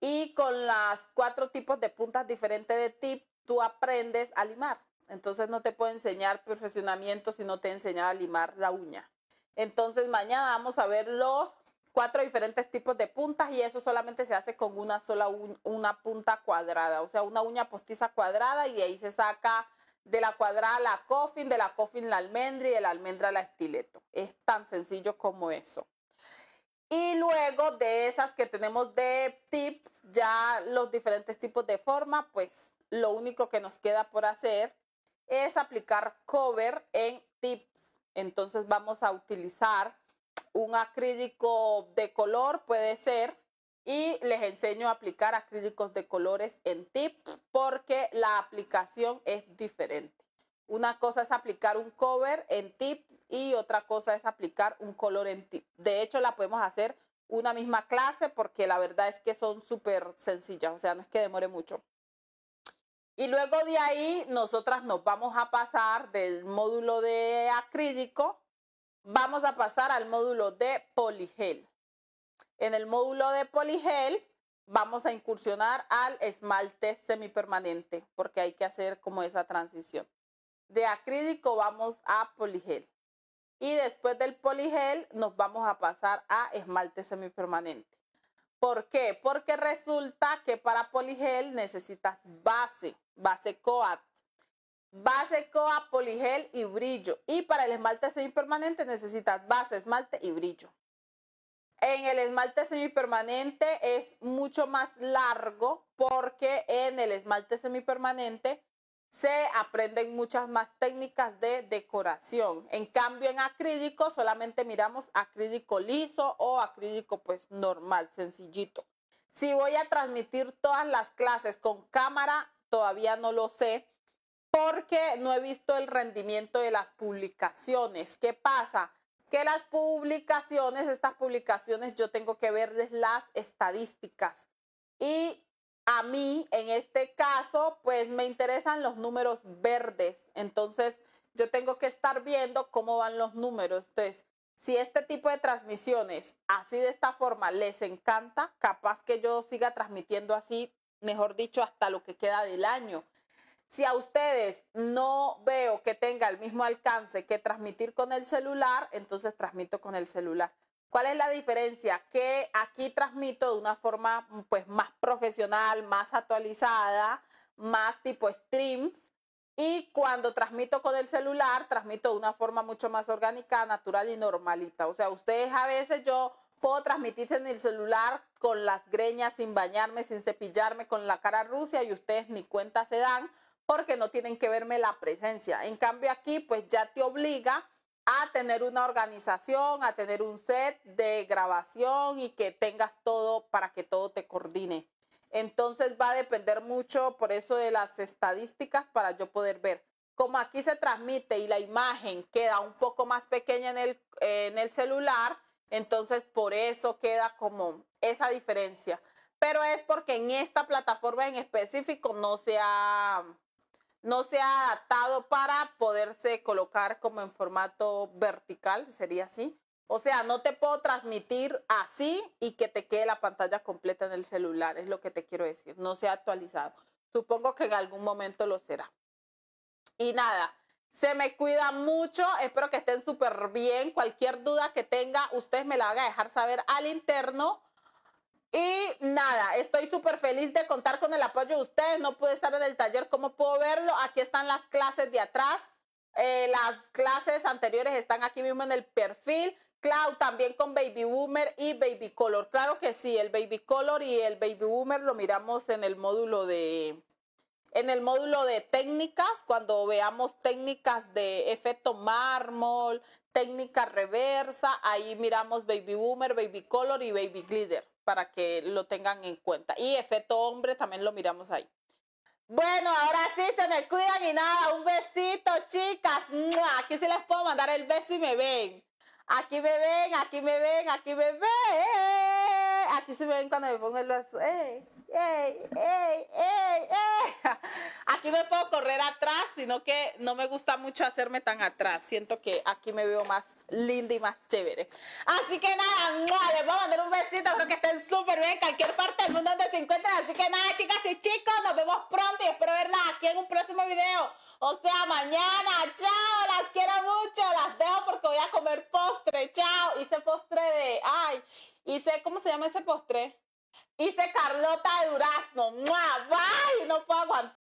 Y con las cuatro tipos de puntas diferentes de tip, tú aprendes a limar. Entonces no te puedo enseñar perfeccionamiento si no te enseñaba a limar la uña. Entonces mañana vamos a ver los cuatro diferentes tipos de puntas y eso solamente se hace con una sola una punta cuadrada, o sea, una uña postiza cuadrada y de ahí se saca de la cuadrada la coffin, de la coffin la almendra y de la almendra la estileto. Es tan sencillo como eso. Y luego de esas que tenemos de tips, ya los diferentes tipos de forma, pues lo único que nos queda por hacer es aplicar cover en tips. Entonces vamos a utilizar un acrílico de color puede ser y les enseño a aplicar acrílicos de colores en tip porque la aplicación es diferente. Una cosa es aplicar un cover en tip y otra cosa es aplicar un color en tip. De hecho, la podemos hacer una misma clase porque la verdad es que son súper sencillas, o sea, no es que demore mucho. Y luego de ahí nosotras nos vamos a pasar del módulo de acrílico Vamos a pasar al módulo de poligel. En el módulo de poligel vamos a incursionar al esmalte semipermanente porque hay que hacer como esa transición. De acrílico vamos a poligel. Y después del poligel nos vamos a pasar a esmalte semipermanente. ¿Por qué? Porque resulta que para poligel necesitas base, base coat base, coa, poligel y brillo. Y para el esmalte semipermanente necesitas base, esmalte y brillo. En el esmalte semipermanente es mucho más largo porque en el esmalte semipermanente se aprenden muchas más técnicas de decoración. En cambio, en acrílico solamente miramos acrílico liso o acrílico pues normal, sencillito. Si voy a transmitir todas las clases con cámara, todavía no lo sé porque no he visto el rendimiento de las publicaciones. ¿Qué pasa? Que las publicaciones, estas publicaciones, yo tengo que verles las estadísticas. Y a mí, en este caso, pues me interesan los números verdes. Entonces, yo tengo que estar viendo cómo van los números. Entonces, si este tipo de transmisiones, así de esta forma, les encanta, capaz que yo siga transmitiendo así, mejor dicho, hasta lo que queda del año si a ustedes no veo que tenga el mismo alcance que transmitir con el celular, entonces transmito con el celular. ¿Cuál es la diferencia? Que aquí transmito de una forma mm, pues más profesional, más actualizada, más tipo streams. Y cuando transmito con el celular, transmito de una forma mucho más orgánica, natural y normalita. O sea, ustedes a veces yo puedo transmitirse en el celular con las greñas, sin bañarme, sin cepillarme, con la cara rusa y ustedes ni cuenta se dan porque no tienen que verme la presencia. En cambio aquí pues ya te obliga a tener una organización, a tener un set de grabación y que tengas todo para que todo te coordine. Entonces va a depender mucho por eso de las estadísticas para yo poder ver. Como aquí se transmite y la imagen queda un poco más pequeña en el, en el celular, entonces por eso queda como esa diferencia. Pero es porque en esta plataforma en específico no se ha no se ha adaptado para poderse colocar como en formato vertical, sería así. O sea, no te puedo transmitir así y que te quede la pantalla completa en el celular, es lo que te quiero decir. No se ha actualizado. Supongo que en algún momento lo será. Y nada, se me cuida mucho. Espero que estén súper bien. Cualquier duda que tenga, ustedes me la van a dejar saber al interno y nada, estoy súper feliz de contar con el apoyo de ustedes. No pude estar en el taller ¿cómo puedo verlo. Aquí están las clases de atrás. Eh, las clases anteriores están aquí mismo en el perfil. Cloud también con Baby Boomer y Baby Color. Claro que sí, el Baby Color y el Baby Boomer lo miramos en el módulo de en el módulo de técnicas, cuando veamos técnicas de efecto mármol, técnica reversa, ahí miramos baby boomer, baby color y baby glitter para que lo tengan en cuenta. Y efecto hombre también lo miramos ahí. Bueno, ahora sí se me cuidan y nada, un besito, chicas. Aquí sí les puedo mandar el beso y me ven. Aquí me ven, aquí me ven, aquí me ven. Aquí se me ven cuando me pongo el beso. Eh ey, ey, ey, [LAUGHS] Aquí me puedo correr atrás, sino que no me gusta mucho hacerme tan atrás. Siento que aquí me veo más linda y más chévere. Así que nada, les voy a mandar un besito. Espero que estén súper bien en cualquier parte del mundo donde se encuentren. Así que nada, chicas y chicos, nos vemos pronto y espero verlas aquí en un próximo video. O sea, mañana. Chao, las quiero mucho. Las dejo porque voy a comer postre. Chao. Hice postre de... Ay, hice... ¿Cómo se llama ese postre? Hice Carlota de Durazno. ¡Mua! ¡Bye! No puedo aguantar.